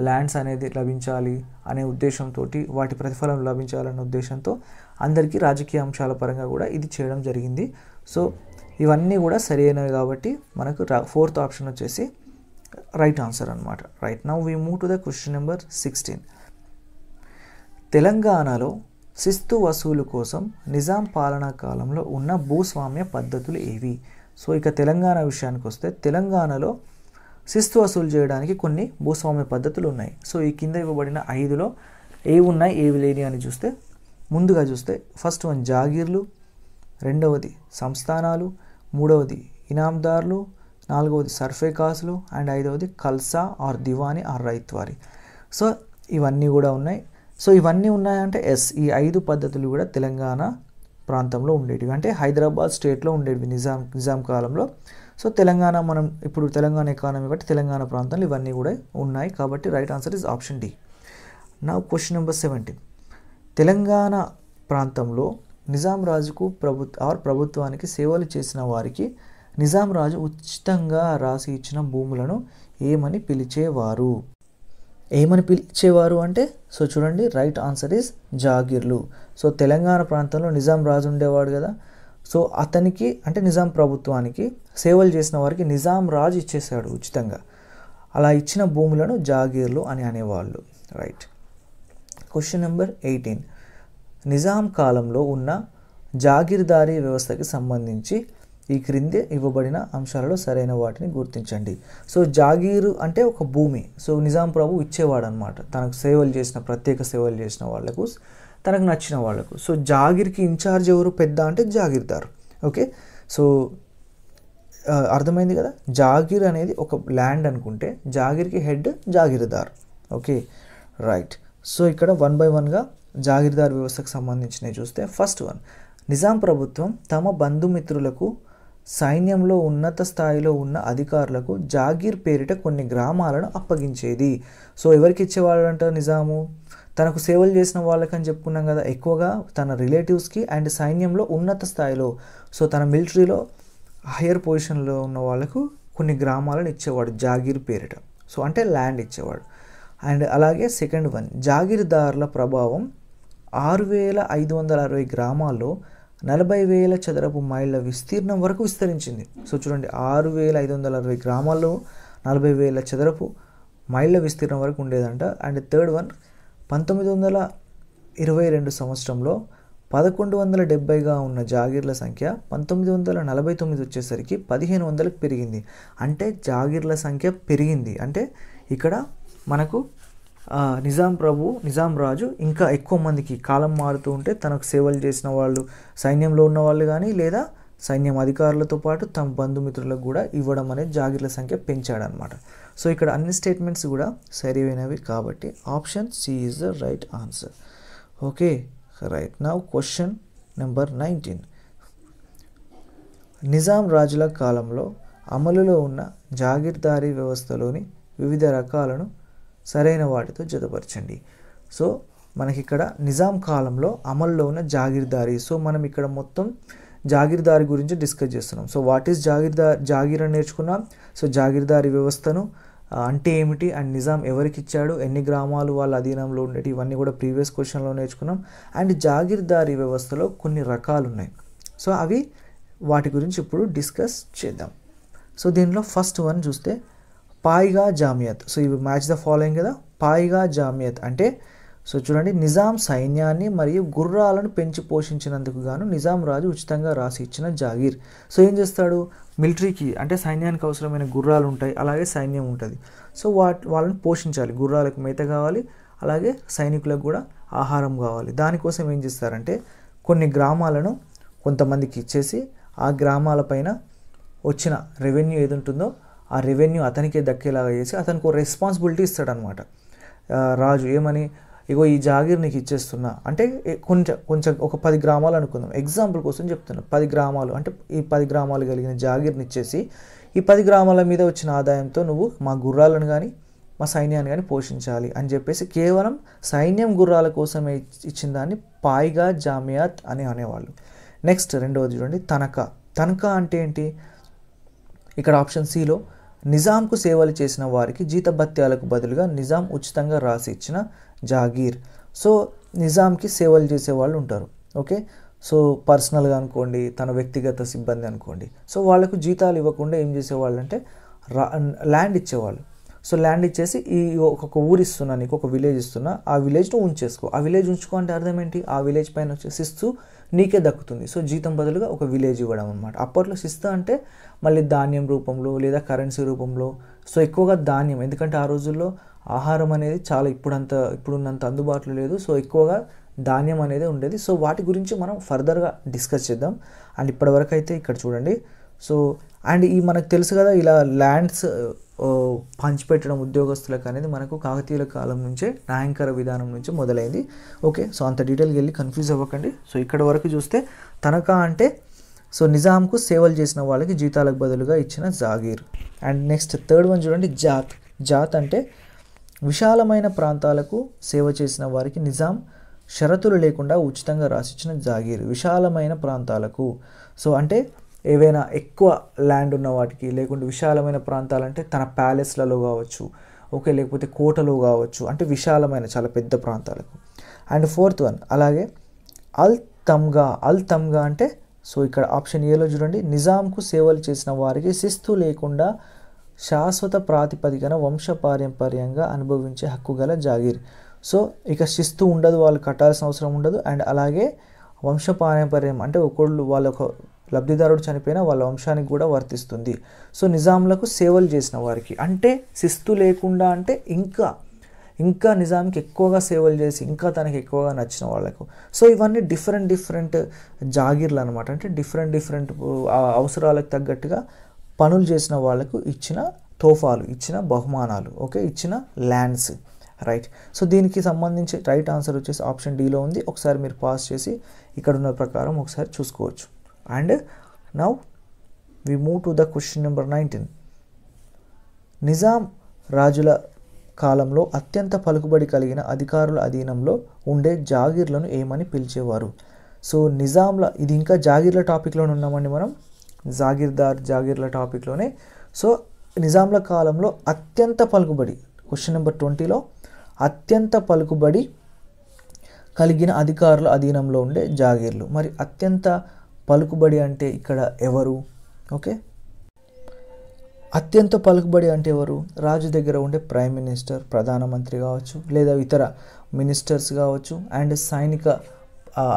ల్యాండ్స్ అనేది లభించాలి అనే ఉద్దేశంతో వాటి ప్రతిఫలం లభించాలనే ఉద్దేశంతో అందరికీ రాజకీయ అంశాల పరంగా కూడా ఇది చేయడం జరిగింది సో ఇవన్నీ కూడా సరైనవి కాబట్టి మనకు ఫోర్త్ ఆప్షన్ వచ్చేసి రైట్ ఆన్సర్ అనమాట right now we move to the question number sixteen తెలంగాణలో శిస్తు వసూలు కోసం నిజాం పాలనా కాలంలో ఉన్న భూస్వామ్య పద్ధతులు ఏవి సో ఇక తెలంగాణ విషయానికి వస్తే తెలంగాణలో శిస్తు వసూలు చేయడానికి కొన్ని భూస్వామ్య పద్ధతులు ఉన్నాయి సో ఈ కింద ఇవ్వబడిన ఐదులో ఏవి ఉన్నాయి ఏవి లేని అని చూస్తే ముందుగా చూస్తే ఫస్ట్ వన్ జాగీర్లు రెండవది సంస్థానాలు మూడవది ఇనామ్దార్లు నాలుగవది సర్ఫే కాసులు అండ్ ఐదవది Khalsa or Diwani or ryotwari so ఇవన్నీ కూడా ఉన్నాయి సో ఇవన్నీ ఉన్నాయంటే ఎస్ ఈ ఐదు పద్ధతులు కూడా తెలంగాణ ప్రాంతంలో ఉండేటివి అంటే హైదరాబాద్ స్టేట్లో ఉండేటివి నిజాం నిజాం కాలంలో సో తెలంగాణ మనం ఇప్పుడు తెలంగాణ ఎకానమీ బట్టి తెలంగాణ ప్రాంతంలో ఇవన్నీ కూడా ఉన్నాయి కాబట్టి right answer is option D now question number seventeen Telangana ప్రాంతంలో నిజాం రాజుకు ప్రభుత్వ ఆర్ ప్రభుత్వానికి సేవలు చేసిన వారికి నిజాం రాజు ఉచితంగా రాసి ఇచ్చిన భూములను ఏమని పిలిచేవారు ఏమని పిలిచేవారు అంటే సో చూడండి రైట్ ఆన్సర్ ఈజ్ జాగీర్లు సో తెలంగాణ ప్రాంతంలో నిజాం రాజు ఉండేవాడు కదా సో అతనికి అంటే నిజాం ప్రభుత్వానికి సేవలు చేసిన వారికి నిజాం రాజు ఇచ్చేశాడు ఉచితంగా అలా ఇచ్చిన భూములను జాగీర్లు అని అనేవాళ్ళు right question number eighteen Nizam కాలంలో ఉన్న జాగీర్దారీ వ్యవస్థకి సంబంధించి ఈ క్రిందే ఇవ్వబడిన అంశాలలో సరైన వాటిని గుర్తించండి సో జాగీరు అంటే ఒక భూమి సో నిజాం ప్రభు ఇచ్చేవాడు అనమాట తనకు సేవలు చేసిన ప్రత్యేక సేవలు చేసిన వాళ్లకు తనకు నచ్చిన వాళ్ళకు సో జాగిర్కి ఇన్ఛార్జ్ ఎవరు పెద్ద అంటే జాగిర్దార్ ఓకే సో అర్థమైంది కదా జాగిర్ అనేది ఒక ల్యాండ్ అనుకుంటే జాగిర్కి head jagirdar okay right so ఇక్కడ వన్ బై వన్గా జాగిర్దార్ వ్యవస్థకు సంబంధించినవి చూస్తే ఫస్ట్ వన్ నిజాం ప్రభుత్వం తమ బంధుమిత్రులకు సైన్యంలో ఉన్నత స్థాయిలో ఉన్న అధికారులకు జాగీర్ పేరిట కొన్ని గ్రామాలను అప్పగించేది సో ఎవరికి ఇచ్చేవాళ్ళంట నిజాము తనకు సేవలు చేసిన వాళ్ళకని చెప్పుకున్నాం కదా ఎక్కువగా తన రిలేటివ్స్కి అండ్ సైన్యంలో ఉన్నత స్థాయిలో సో తన మిలిటరీలో హయ్యర్ పొజిషన్లో ఉన్న వాళ్ళకు కొన్ని గ్రామాలను ఇచ్చేవాడు జాగీర్ పేరిట సో అంటే ల్యాండ్ ఇచ్చేవాడు అండ్ అలాగే సెకండ్ వన్ జాగీర్దారుల ప్రభావం ఆరు వేల ఐదు వందల అరవై గ్రామాల్లో నలభై వేల చదరపు మైళ్ళ విస్తీర్ణం వరకు విస్తరించింది సో చూడండి ఆరు వేల ఐదు వందల అరవై గ్రామాల్లో నలభై వేల చదరపు మైళ్ళ విస్తీర్ణం వరకు ఉండేదంట అండ్ థర్డ్ వన్ పంతొమ్మిది వందల ఇరవై రెండు సంవత్సరంలో పదకొండు వందల డెబ్బైగా ఉన్న జాగీర్ల సంఖ్య పంతొమ్మిది వందల నలభై తొమ్మిది వచ్చేసరికి పదిహేను వందలకు పెరిగింది అంటే జాగీర్ల సంఖ్య పెరిగింది అంటే ఇక్కడ మనకు నిజాం ప్రభు నిజాం రాజు ఇంకా ఎక్కువ మందికి కాలం మారుతూ ఉంటే తనకు సేవలు చేసిన వాళ్ళు సైన్యంలో ఉన్న వాళ్ళు కానీ లేదా సైన్యం అధికారులతో పాటు తమ బంధుమిత్రులకు కూడా ఇవ్వడం అనే జాగిర్ల సంఖ్య పెంచాడనమాట సో ఇక్కడ అన్ని స్టేట్మెంట్స్ కూడా సరైనవి కాబట్టి option C is the right answer okay right now question number nineteen Nizam రాజుల కాలంలో అమలులో ఉన్న జాగిర్దారీ వ్యవస్థలోని వివిధ రకాలను సరైన వాటితో జతపరచండి సో మనకి ఇక్కడ నిజాం కాలంలో అమల్లో ఉన్న జాగిర్దారీ సో మనం ఇక్కడ మొత్తం జాగీర్దారి గురించి డిస్కస్ చేస్తున్నాం so what is jagirdar jagir అని నేర్చుకున్నాం సో జాగీర్దారి వ్యవస్థను అంటే ఏమిటి అండ్ నిజాం ఎవరికి ఇచ్చాడు ఎన్ని గ్రామాలు వాళ్ళ అధీనంలో ఉండేవి ఇవన్నీ కూడా ప్రీవియస్ క్వశ్చన్లో నేర్చుకున్నాం అండ్ జాగీర్దారి వ్యవస్థలో కొన్ని రకాలు ఉన్నాయి సో అవి వాటి గురించి ఇప్పుడు డిస్కస్ చేద్దాం సో దీనిలో ఫస్ట్ వన్ చూస్తే పాయిగా జామియత్ సో ఇవి మ్యాచ్ ద ఫాలోయింగ్ కదా పాయిగా జామియత్ అంటే సో చూడండి నిజాం సైన్యాన్ని మరియు గుర్రాలను పెంచి పోషించినందుకు గాను నిజాం రాజు ఉచితంగా రాసి ఇచ్చిన జాగీర్ సో ఏం చేస్తాడు మిలిటరీకి అంటే సైన్యానికి అవసరమైన గుర్రాలు ఉంటాయి అలాగే సైన్యం ఉంటుంది సో వాట్ వాళ్ళని పోషించాలి గుర్రాలకు మేత కావాలి అలాగే సైనికులకు కూడా ఆహారం కావాలి దానికోసం ఏం చేస్తారంటే కొన్ని గ్రామాలను కొంతమందికి ఇచ్చేసి ఆ గ్రామాలపైన వచ్చిన రెవెన్యూ ఏది ఉంటుందో ఆ రెవెన్యూ అతనికే దక్కేలాగా చేసి అతనికి రెస్పాన్సిబిలిటీ ఇస్తాడనమాట రాజు ఏమని ఇగో ఈ జాగీర్ నీకు ఇచ్చేస్తున్నా అంటే కొంచెం కొంచెం ఒక పది గ్రామాలు అనుకుందాం ఎగ్జాంపుల్ కోసం చెప్తున్నా పది గ్రామాలు అంటే ఈ పది గ్రామాలు కలిగిన జాగీర్ని ఇచ్చేసి ఈ పది గ్రామాల మీద వచ్చిన ఆదాయంతో నువ్వు మా గుర్రాలను కానీ మా సైన్యాన్ని కానీ పోషించాలి అని చెప్పేసి కేవలం సైన్యం గుర్రాల కోసమే ఇచ్చిన దాన్ని పాయిగా జామియాత్ అని అనేవాళ్ళు నెక్స్ట్ రెండవది చూడండి తనఖా తనఖా అంటే ఏంటి ఇక్కడ ఆప్షన్ సిలో నిజాంకు సేవలు చేసిన వారికి జీతభత్యాలకు బదులుగా నిజాం ఉచితంగా రాసి ఇచ్చిన జాగీర్ సో నిజాంకి సేవలు చేసే వాళ్ళు ఉంటారు ఓకే సో పర్సనల్గా అనుకోండి తన వ్యక్తిగత సిబ్బంది అనుకోండి సో వాళ్ళకు జీతాలు ఇవ్వకుండా ఏం చేసేవాళ్ళు అంటే రా ల్యాండ్ ఇచ్చేవాళ్ళు సో ల్యాండ్ ఇచ్చేసి ఈ ఒక ఊరు ఇస్తున్నా నీకు ఒక విలేజ్ ఇస్తున్నా ఆ విలేజ్ను ఉంచేసుకో ఆ విలేజ్ ఉంచుకో అంటే అర్థం ఏంటి ఆ విలేజ్ పైన ఇస్తూ నీకే దక్కుతుంది సో జీతం బదులుగా ఒక విలేజ్ ఇవ్వడం అనమాట అప్పట్లో శిస్తా అంటే మళ్ళీ ధాన్యం రూపంలో లేదా కరెన్సీ రూపంలో సో ఎక్కువగా ధాన్యం ఎందుకంటే ఆ రోజుల్లో ఆహారం అనేది చాలా ఇప్పుడంత ఇప్పుడున్నంత అందుబాటులో లేదు సో ఎక్కువగా ధాన్యం అనేది ఉండేది సో వాటి గురించి మనం ఫర్దర్గా డిస్కస్ చేద్దాం అండ్ ఇప్పటివరకు అయితే ఇక్కడ చూడండి సో అండ్ ఈ మనకు తెలుసు కదా ఇలా ల్యాండ్స్ పంచిపెట్టడం ఉద్యోగస్తులకు అనేది మనకు కాకతీయుల కాలం నుంచే న్యాయంకర విధానం నుంచి మొదలైంది ఓకే సో అంత డీటెయిల్కి వెళ్ళి కన్ఫ్యూజ్ అవ్వకండి సో ఇక్కడ వరకు చూస్తే తనఖా అంటే సో నిజాంకు సేవలు చేసిన వాళ్ళకి జీతాలకు బదులుగా ఇచ్చిన jagir and next third one చూడండి జాత్ జాత్ అంటే విశాలమైన ప్రాంతాలకు సేవ చేసిన వారికి నిజాం షరతులు లేకుండా ఉచితంగా రాసిచ్చిన జాగీర్ విశాలమైన ప్రాంతాలకు సో అంటే ఏవైనా ఎక్కువ ల్యాండ్ ఉన్న వాటికి లేకుంటే విశాలమైన ప్రాంతాలంటే తన ప్యాలెస్లలో కావచ్చు ఓకే లేకపోతే కోటలు కావచ్చు అంటే విశాలమైన చాలా పెద్ద ప్రాంతాలకు అండ్ ఫోర్త్ వన్ అలాగే అల్ తమ్గా అల్ తమ్గా అంటే సో ఇక్కడ ఆప్షన్ ఏలో చూడండి నిజాంకు సేవలు చేసిన వారికి శిస్తు లేకుండా శాశ్వత ప్రాతిపదికన వంశపారంపర్యంగా అనుభవించే హక్కు గల జాగీర్ సో ఇక శిస్తు ఉండదు వాళ్ళు కట్టాల్సిన అవసరం ఉండదు అండ్ అలాగే వంశపారంపర్యం అంటే ఒకళ్ళు వాళ్ళ లబ్ధిదారుడు చనిపోయిన వాళ్ళ వంశానికి కూడా వర్తిస్తుంది సో నిజాంలకు సేవలు చేసిన వారికి అంటే శిస్తు లేకుండా అంటే ఇంకా ఇంకా నిజాంకి ఎక్కువగా సేవలు చేసి ఇంకా తనకి ఎక్కువగా నచ్చిన వాళ్ళకు సో ఇవన్నీ డిఫరెంట్ డిఫరెంట్ జాగిర్లు అనమాట అంటే డిఫరెంట్ డిఫరెంట్ అవసరాలకు తగ్గట్టుగా పనులు చేసిన వాళ్ళకు ఇచ్చిన తోఫాలు ఇచ్చిన బహుమానాలు ఓకే ఇచ్చిన ల్యాండ్స్ రైట్ సో దీనికి సంబంధించి రైట్ ఆన్సర్ వచ్చేసి ఆప్షన్ డీలో ఉంది ఒకసారి మీరు పాస్ చేసి ఇక్కడ ఉన్న ప్రకారం ఒకసారి చూసుకోవచ్చు and now we move to the question number nineteen Nizam రాజుల కాలంలో అత్యంత పలుకుబడి కలిగిన అధికారుల అధీనంలో ఉండే జాగీర్లను ఏమని పిలిచేవారు సో నిజాంల ఇది ఇంకా జాగీర్ల టాపిక్లోనే ఉన్నామండి మనం జాగీర్దార్ జాగీర్ల టాపిక్లోనే సో నిజాంల కాలంలో అత్యంత పలుకుబడి క్వశ్చన్ నెంబర్ ట్వంటీలో అత్యంత పలుకుబడి కలిగిన అధికారుల అధీనంలో ఉండే జాగీర్లు మరి అత్యంత పలుకుబడి అంటే ఇక్కడ ఎవరు ఓకే అత్యంత పలుకుబడి అంటే ఎవరు రాజు దగ్గర ఉండే ప్రైమ్ మినిస్టర్ ప్రధానమంత్రి కావచ్చు లేదా ఇతర మినిస్టర్స్ కావచ్చు అండ్ సైనిక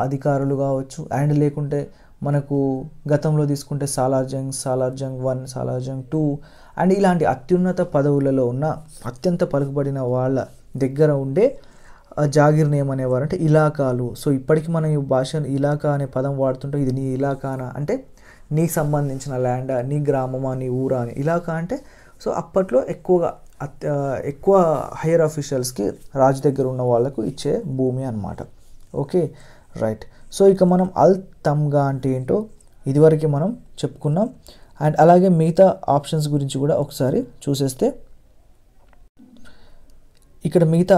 అధికారులు కావచ్చు అండ్ లేకుంటే మనకు గతంలో తీసుకుంటే Salar Jung Salar Jung one Salar Jung two and ఇలాంటి అత్యున్నత పదవులలో ఉన్న అత్యంత పలుకుబడిన వాళ్ళ దగ్గర ఉండే జాగీర్ నేమ్ అనేవారు అంటే ఇలాకాలు సో ఇప్పటికీ మనం ఈ భాషను ఇలాకా అనే పదం వాడుతుంటే ఇది నీ ఇలాకానా అంటే నీకు సంబంధించిన ల్యాండా నీ గ్రామమా నీ ఊరా అని ఇలాకా అంటే సో అప్పట్లో ఎక్కువగా ఎక్కువ హైయర్ అఫీషియల్స్కి రాజు దగ్గర ఉన్న వాళ్ళకు ఇచ్చే భూమి అనమాట ఓకే రైట్ సో ఇక మనం అల్ తమ్గా అంటే ఏంటో ఇదివరకు మనం చెప్పుకున్నాం అండ్ అలాగే మిగతా ఆప్షన్స్ గురించి కూడా ఒకసారి చూసేస్తే ఇక్కడ మిగతా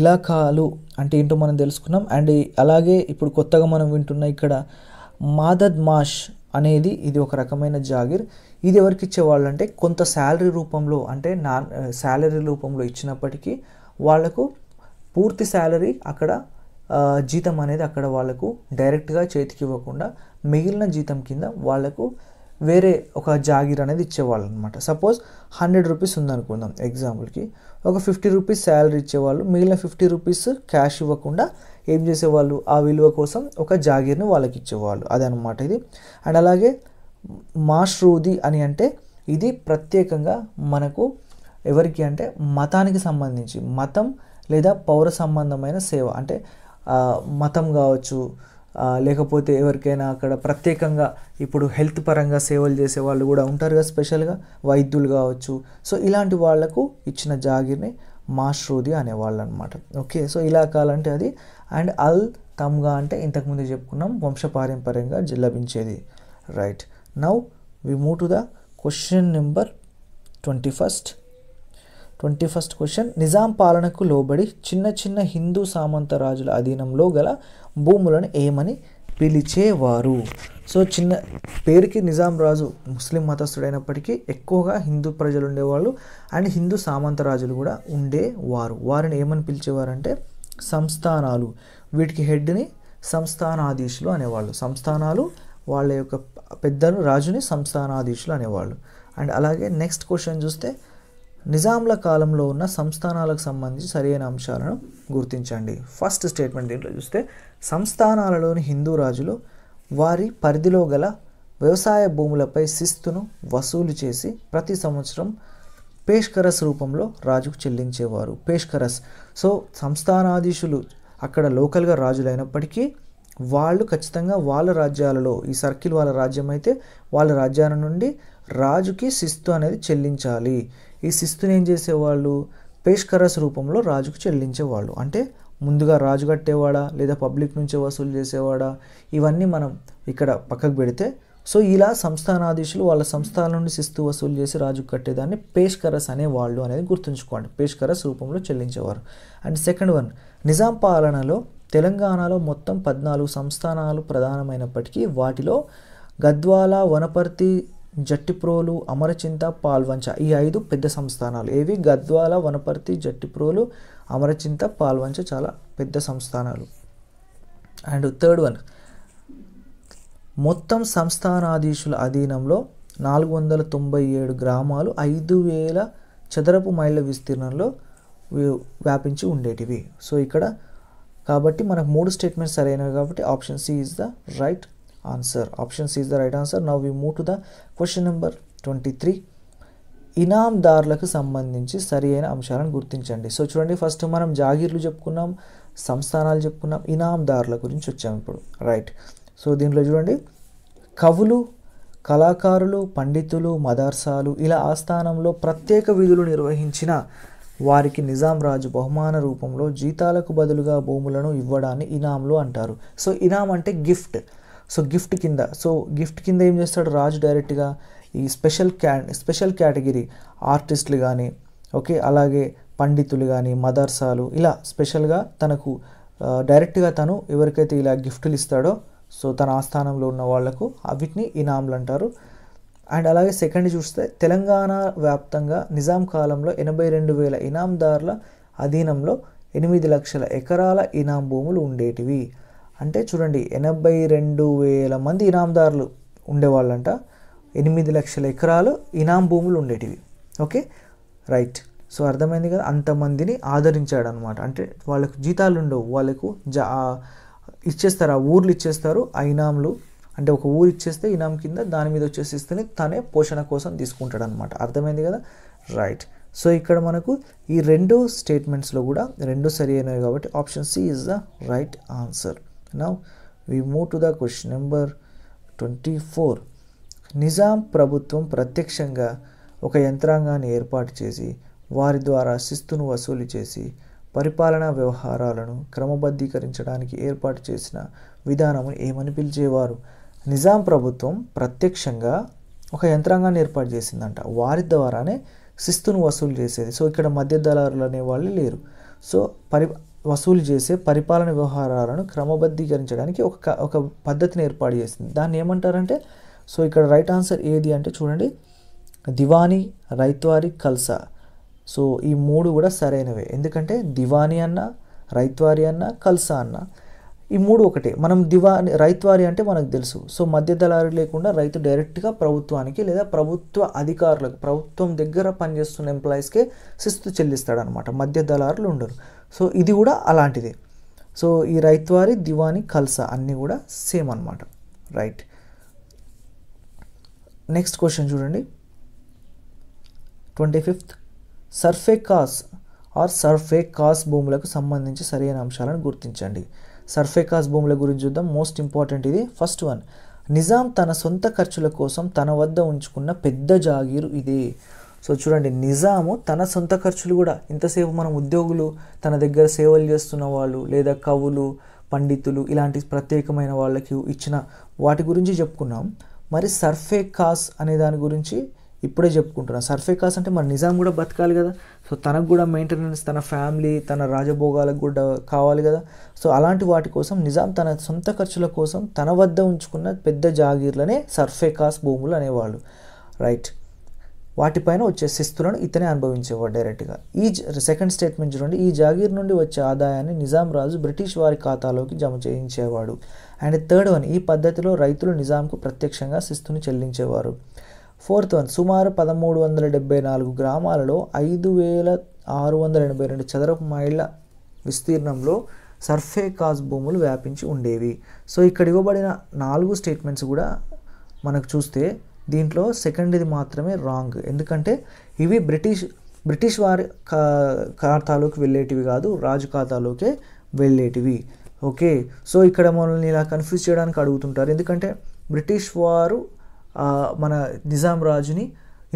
ఇలాఖాలు అంటే ఏంటో మనం తెలుసుకున్నాం అండ్ అలాగే ఇప్పుడు కొత్తగా మనం వింటున్న ఇక్కడ మాదద్ మాష్ అనేది ఇది ఒక రకమైన జాగిర్ ఇది ఎవరికి ఇచ్చేవాళ్ళు అంటే కొంత శాలరీ రూపంలో అంటే నా శాలరీ రూపంలో ఇచ్చినప్పటికీ వాళ్లకు పూర్తి శాలరీ అక్కడ జీతం అనేది అక్కడ వాళ్లకు డైరెక్ట్గా చేతికి ఇవ్వకుండా మిగిలిన జీతం కింద వాళ్లకు వేరే ఒక జాగిర్ అనేది ఇచ్చేవాళ్ళు అనమాట సపోజ్ హండ్రెడ్ రూపీస్ ఉందనుకుందాం ఎగ్జాంపుల్కి ఒక ఫిఫ్టీ రూపీస్ శాలరీ ఇచ్చేవాళ్ళు మిగిలిన ఫిఫ్టీ రూపీస్ క్యాష్ ఇవ్వకుండా ఏం చేసేవాళ్ళు ఆ విలువ కోసం ఒక జాగీర్ని వాళ్ళకి ఇచ్చేవాళ్ళు అదనమాట ఇది అండ్ అలాగే మాష్రూది అని అంటే ఇది ప్రత్యేకంగా మనకు ఎవరికి అంటే మతానికి సంబంధించి మతం లేదా పౌర సంబంధమైన సేవ అంటే మతం కావచ్చు లేకపోతే ఎవరికైనా అక్కడ ప్రత్యేకంగా ఇప్పుడు హెల్త్ పరంగా సేవలు చేసే వాళ్ళు కూడా ఉంటారు కదా స్పెషల్గా వైద్యులు కావచ్చు సో ఇలాంటి వాళ్లకు ఇచ్చిన జాగిర్ని మాష్రూది అనేవాళ్ళు అనమాట ఓకే సో ఇలా కావాలంటే అది అండ్ అల్ తమ్గా అంటే ఇంతకుముందు చెప్పుకున్నాం వంశపారంపర్యంగా లభించేది right now we move to the question number twenty first twenty first question Nizam పాలనకు లోబడి చిన్న చిన్న హిందూ సామంత రాజుల అధీనంలో గల భూములను ఏమని పిలిచేవారు సో చిన్న పేరుకి నిజాం రాజు ముస్లిం మతస్థుడైనప్పటికీ ఎక్కువగా హిందూ ప్రజలు ఉండేవాళ్ళు అండ్ హిందూ సామంత రాజులు కూడా ఉండేవారు వారిని ఏమని పిలిచేవారంటే సంస్థానాలు వీటికి హెడ్ని సంస్థానాధీశులు అనేవాళ్ళు సంస్థానాలు వాళ్ళ యొక్క పెద్దలు రాజుని సంస్థానాధీశులు అనేవాళ్ళు అండ్ అలాగే నెక్స్ట్ క్వశ్చన్ చూస్తే నిజాంల కాలంలో ఉన్న సంస్థానాలకు సంబంధించి సరైన అంశాలను గుర్తించండి ఫస్ట్ స్టేట్మెంట్ దీంట్లో చూస్తే సంస్థానాలలోని హిందూ రాజులు వారి పరిధిలో గల వ్యవసాయ భూములపై శిస్తును వసూలు చేసి ప్రతి సంవత్సరం పేష్కరస్ రూపంలో రాజుకు చెల్లించేవారు పేష్కరస్ సో సంస్థానాధీశులు అక్కడ లోకల్గా రాజులైనప్పటికీ వాళ్ళు ఖచ్చితంగా వాళ్ళ రాజ్యాలలో ఈ సర్కిల్ వాళ్ళ రాజ్యం అయితే వాళ్ళ రాజ్యాల నుండి రాజుకి శిస్తు అనేది చెల్లించాలి ఈ శిస్తుని ఏం చేసేవాళ్ళు పేష్కరస్ రూపంలో రాజుకు చెల్లించేవాళ్ళు అంటే ముందుగా రాజు కట్టేవాడా లేదా పబ్లిక్ నుంచి వసూలు చేసేవాడా ఇవన్నీ మనం ఇక్కడ పక్కకు పెడితే సో ఇలా సంస్థానాధీశులు వాళ్ళ సంస్థానం నుండి శిస్తు వసూలు చేసి రాజుకు కట్టేదాన్ని పేష్కరస్ అనేవాళ్ళు అనేది గుర్తుంచుకోండి పేష్కరస్ రూపంలో చెల్లించేవారు అండ్ సెకండ్ వన్ నిజాం పాలనలో తెలంగాణలో మొత్తం పద్నాలుగు సంస్థానాలు ప్రధానమైనప్పటికీ వాటిలో గద్వాల వనపర్తి జట్టిప్రోలు అమరచింత పాల్వంచ ఈ ఐదు పెద్ద సంస్థానాలు ఏవి గద్వాల వనపర్తి జట్టిప్రోలు అమరచింత పాల్వంచ చాలా పెద్ద సంస్థానాలు అండ్ థర్డ్ వన్ మొత్తం సంస్థానాధీశుల అధీనంలో నాలుగు వందల తొంభై ఏడు గ్రామాలు ఐదు వేల చదరపు మైళ్ళ విస్తీర్ణంలో వ్యాపించి ఉండేటివి సో ఇక్కడ కాబట్టి మనకు మూడు స్టేట్మెంట్స్ సరైనవి కాబట్టి option C is the right answer. Option C is the right answer. Now we move to the question number 23. దారులకు సంబంధించి సరి అయిన అంశాలను గుర్తించండి సో చూడండి ఫస్ట్ మనం జాగీర్లు చెప్పుకున్నాం సంస్థానాలు చెప్పుకున్నాం దారుల గురించి వచ్చాం ఇప్పుడు రైట్ సో దీంట్లో చూడండి కవులు కళాకారులు పండితులు మదర్సాలు ఇలా ఆస్థానంలో ప్రత్యేక విధులు నిర్వహించిన వారికి నిజాం రాజు బహుమాన రూపంలో జీతాలకు బదులుగా భూములను ఇవ్వడాన్ని ఇనాంలు అంటారు సో ఇనాం అంటే గిఫ్ట్ సో గిఫ్ట్ కింద సో గిఫ్ట్ కింద ఏం చేస్తాడు రాజు డైరెక్ట్గా ఈ స్పెషల్ క్యా స్పెషల్ కేటగిరీ ఆర్టిస్టులు కానీ ఓకే అలాగే పండితులు కానీ మదర్సాలు ఇలా స్పెషల్గా తనకు డైరెక్ట్గా తను ఎవరికైతే ఇలా గిఫ్టులు ఇస్తాడో సో తన ఆస్థానంలో ఉన్న వాళ్లకు వీటిని ఇనాములు అంటారు అండ్ అలాగే సెకండ్ చూస్తే తెలంగాణ వ్యాప్తంగా నిజాం కాలంలో ఎనభై రెండు వేల ఇనాందారుల అధీనంలో ఎనిమిది లక్షల ఎకరాల ఇనాం భూములు ఉండేటివి అంటే చూడండి ఎనభై రెండు వేల మంది ఇనాందారులు ఉండేవాళ్ళంట ఎనిమిది లక్షల ఎకరాలు ఇనాం భూములు ఉండేటివి ఓకే రైట్ సో అర్థమైంది కదా అంతమందిని ఆదరించాడు అనమాట అంటే వాళ్ళకు జీతాలు ఉండవు వాళ్ళకు జా ఇచ్చేస్తారు ఆ ఊర్లు ఇచ్చేస్తారు ఆ ఇనాంలు అంటే ఒక ఊరు ఇచ్చేస్తే ఇనాం కింద దాని మీద వచ్చేసి ఇస్తేనే తనే పోషణ కోసం తీసుకుంటాడు అనమాట అర్థమైంది కదా రైట్ సో ఇక్కడ మనకు ఈ రెండు స్టేట్మెంట్స్లో కూడా రెండు సరి అయినవి కాబట్టి option C is the right answer now Now we to the the number twenty four Nizam ప్రభుత్వం ప్రత్యక్షంగా ఒక యంత్రాంగాన్ని ఏర్పాటు చేసి వారి ద్వారా శిస్తును వసూలు చేసి పరిపాలనా వ్యవహారాలను క్రమబద్ధీకరించడానికి ఏర్పాటు చేసిన విధానము ఏమని పిలిచేవారు నిజాం ప్రభుత్వం ప్రత్యక్షంగా ఒక యంత్రాంగాన్ని ఏర్పాటు చేసిందంట వారి ద్వారానే శిస్తును వసూలు చేసేది సో ఇక్కడ మధ్య దళారులు అనేవాళ్ళు లేరు సో పరి వసూలు చేసే పరిపాలన వ్యవహారాలను క్రమబద్ధీకరించడానికి ఒక ఒక పద్ధతిని ఏర్పాటు చేసింది దాన్ని ఏమంటారంటే సో ఇక్కడ రైట్ ఆన్సర్ ఏది అంటే చూడండి దివానీ రైత్వారి కల్సా సో ఈ మూడు కూడా సరైనవే ఎందుకంటే దివానీ అన్న రైత్వారి అన్న కల్సా అన్న ఈ మూడు ఒకటే మనం దివాని రైత్వారి అంటే మనకు తెలుసు సో మధ్య దళారి లేకుండా రైతు డైరెక్ట్గా ప్రభుత్వానికి లేదా ప్రభుత్వ అధికారులకు ప్రభుత్వం దగ్గర పనిచేస్తున్న ఎంప్లాయీస్కే శిస్తు చెల్లిస్తాడనమాట మధ్య దళారులు ఉండరు సో ఇది కూడా అలాంటిదే సో ఈ రైత్వారి దివాని కల్స అన్నీ కూడా సేమ్ అనమాట రైట్ నెక్స్ట్ క్వశ్చన్ చూడండి twenty fifth Sarf-e-Khas or Sarf-e-Khas భూములకు సంబంధించి సరైన అంశాలను గుర్తించండి సర్ఫే కాస్ భూముల గురించి చూద్దాం మోస్ట్ ఇంపార్టెంట్ ఇది ఫస్ట్ వన్ నిజాం తన సొంత ఖర్చుల కోసం తన వద్ద ఉంచుకున్న పెద్ద జాగీరు ఇదే సో చూడండి నిజాము తన సొంత ఖర్చులు కూడా ఇంతసేపు మనం ఉద్యోగులు తన దగ్గర సేవలు చేస్తున్న వాళ్ళు లేదా కవులు పండితులు ఇలాంటి ప్రత్యేకమైన వాళ్ళకి ఇచ్చిన వాటి గురించి చెప్పుకున్నాం మరి సర్ఫే కాస్ అనే దాని గురించి ఇప్పుడే చెప్పుకుంటున్నాం సర్ఫే కాస్ అంటే మరి నిజాం కూడా బతకాలి కదా సో తనకు కూడా మెయింటెనెన్స్ తన ఫ్యామిలీ తన రాజభోగాలకు కూడా కావాలి కదా సో అలాంటి వాటి కోసం నిజాం తన సొంత ఖర్చుల కోసం తన వద్ద ఉంచుకున్న పెద్ద జాగీర్లనే సర్ఫే కాస్ భూములు అనేవాళ్ళు రైట్ వాటిపైన వచ్చే శిస్తులను ఇతనే అనుభవించేవాడు డైరెక్ట్గా ఈ సెకండ్ స్టేట్మెంట్ చూడండి ఈ జాగీర్ నుండి వచ్చే ఆదాయాన్ని నిజాం రాజు బ్రిటిష్ వారి ఖాతాలోకి జమ చేయించేవాడు అండ్ థర్డ్ వన్ ఈ పద్ధతిలో రైతులు నిజాంకు ప్రత్యక్షంగా శిస్తుని చెల్లించేవారు ఫోర్త్ వన్ సుమారు పదమూడు వందల డెబ్బై నాలుగు గ్రామాలలో ఐదు వేల ఆరు వందల ఎనభై రెండు చదరపు మైళ్ళ విస్తీర్ణంలో సర్ఫే కాజ్ భూములు వ్యాపించి ఉండేవి సో ఇక్కడ ఇవ్వబడిన నాలుగు స్టేట్మెంట్స్ కూడా మనకు చూస్తే దీంట్లో సెకండ్ ఇది మాత్రమే రాంగ్ ఎందుకంటే ఇవి బ్రిటిష్ బ్రిటిష్ వారి ఖాతాలోకి వెళ్ళేటివి కాదు రాజు ఖాతాలోకే వెళ్ళేటివి ఓకే సో ఇక్కడ మనల్ని ఇలా కన్ఫ్యూజ్ చేయడానికి అడుగుతుంటారు ఎందుకంటే బ్రిటిష్ వారు మన నిజాం రాజుని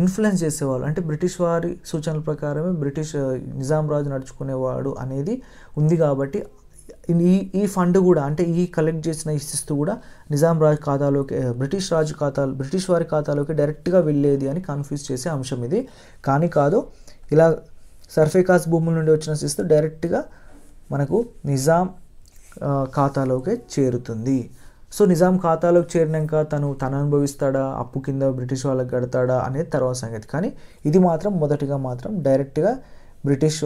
ఇన్ఫ్లుయెన్స్ చేసేవాళ్ళు అంటే బ్రిటిష్ వారి సూచనల ప్రకారమే బ్రిటిష్ నిజాం రాజు నడుచుకునేవాడు అనేది ఉంది కాబట్టి ఈ ఈ ఫండ్ కూడా అంటే ఈ కలెక్ట్ చేసిన ఈ శిస్తు కూడా నిజాం రాజు ఖాతాలోకి బ్రిటిష్ రాజు ఖాతాలో బ్రిటిష్ వారి ఖాతాలోకి డైరెక్ట్గా వెళ్ళేది అని కన్ఫ్యూజ్ చేసే అంశం ఇది కానీ కాదు ఇలా సర్ఫేకాస్ భూముల నుండి వచ్చిన శిస్తు డైరెక్ట్గా మనకు నిజాం ఖాతాలోకి చేరుతుంది సో నిజాం ఖాతాలోకి చేరినాక తను తను అనుభవిస్తాడా అప్పు కింద బ్రిటిష్ వాళ్ళకి కడతాడా అనేది తర్వాత సంగతి కానీ ఇది మాత్రం మొదటిగా మాత్రం డైరెక్ట్గా బ్రిటిష్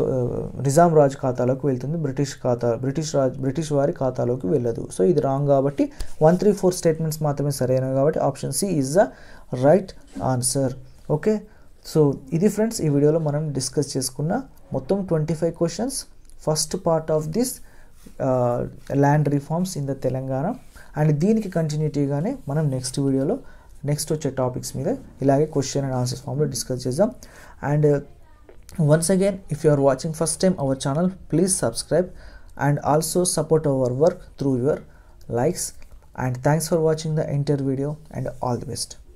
నిజాం రాజు ఖాతాలోకి వెళ్తుంది బ్రిటిష్ ఖాతా బ్రిటిష్ రాజ్ బ్రిటిష్ వారి ఖాతాలోకి వెళ్ళదు సో ఇది రాంగ్ కాబట్టి వన్ త్రీ ఫోర్ స్టేట్మెంట్స్ మాత్రమే సరైనవి కాబట్టి option C is the right answer okay so ఇది ఫ్రెండ్స్ ఈ వీడియోలో మనం డిస్కస్ చేసుకున్న మొత్తం twenty five questions first part of this land reforms in the Telangana and దీనికి కంటిన్యూటీగానే మనం నెక్స్ట్ వీడియోలో నెక్స్ట్ వచ్చే టాపిక్స్ మీద ఇలాగే క్వశ్చన్ అండ్ ఆన్సర్స్ ఫామ్లో డిస్కస్ చేద్దాం and once again if you are watching first time our channel please subscribe and also support our work through your likes and thanks for watching the entire video and all the best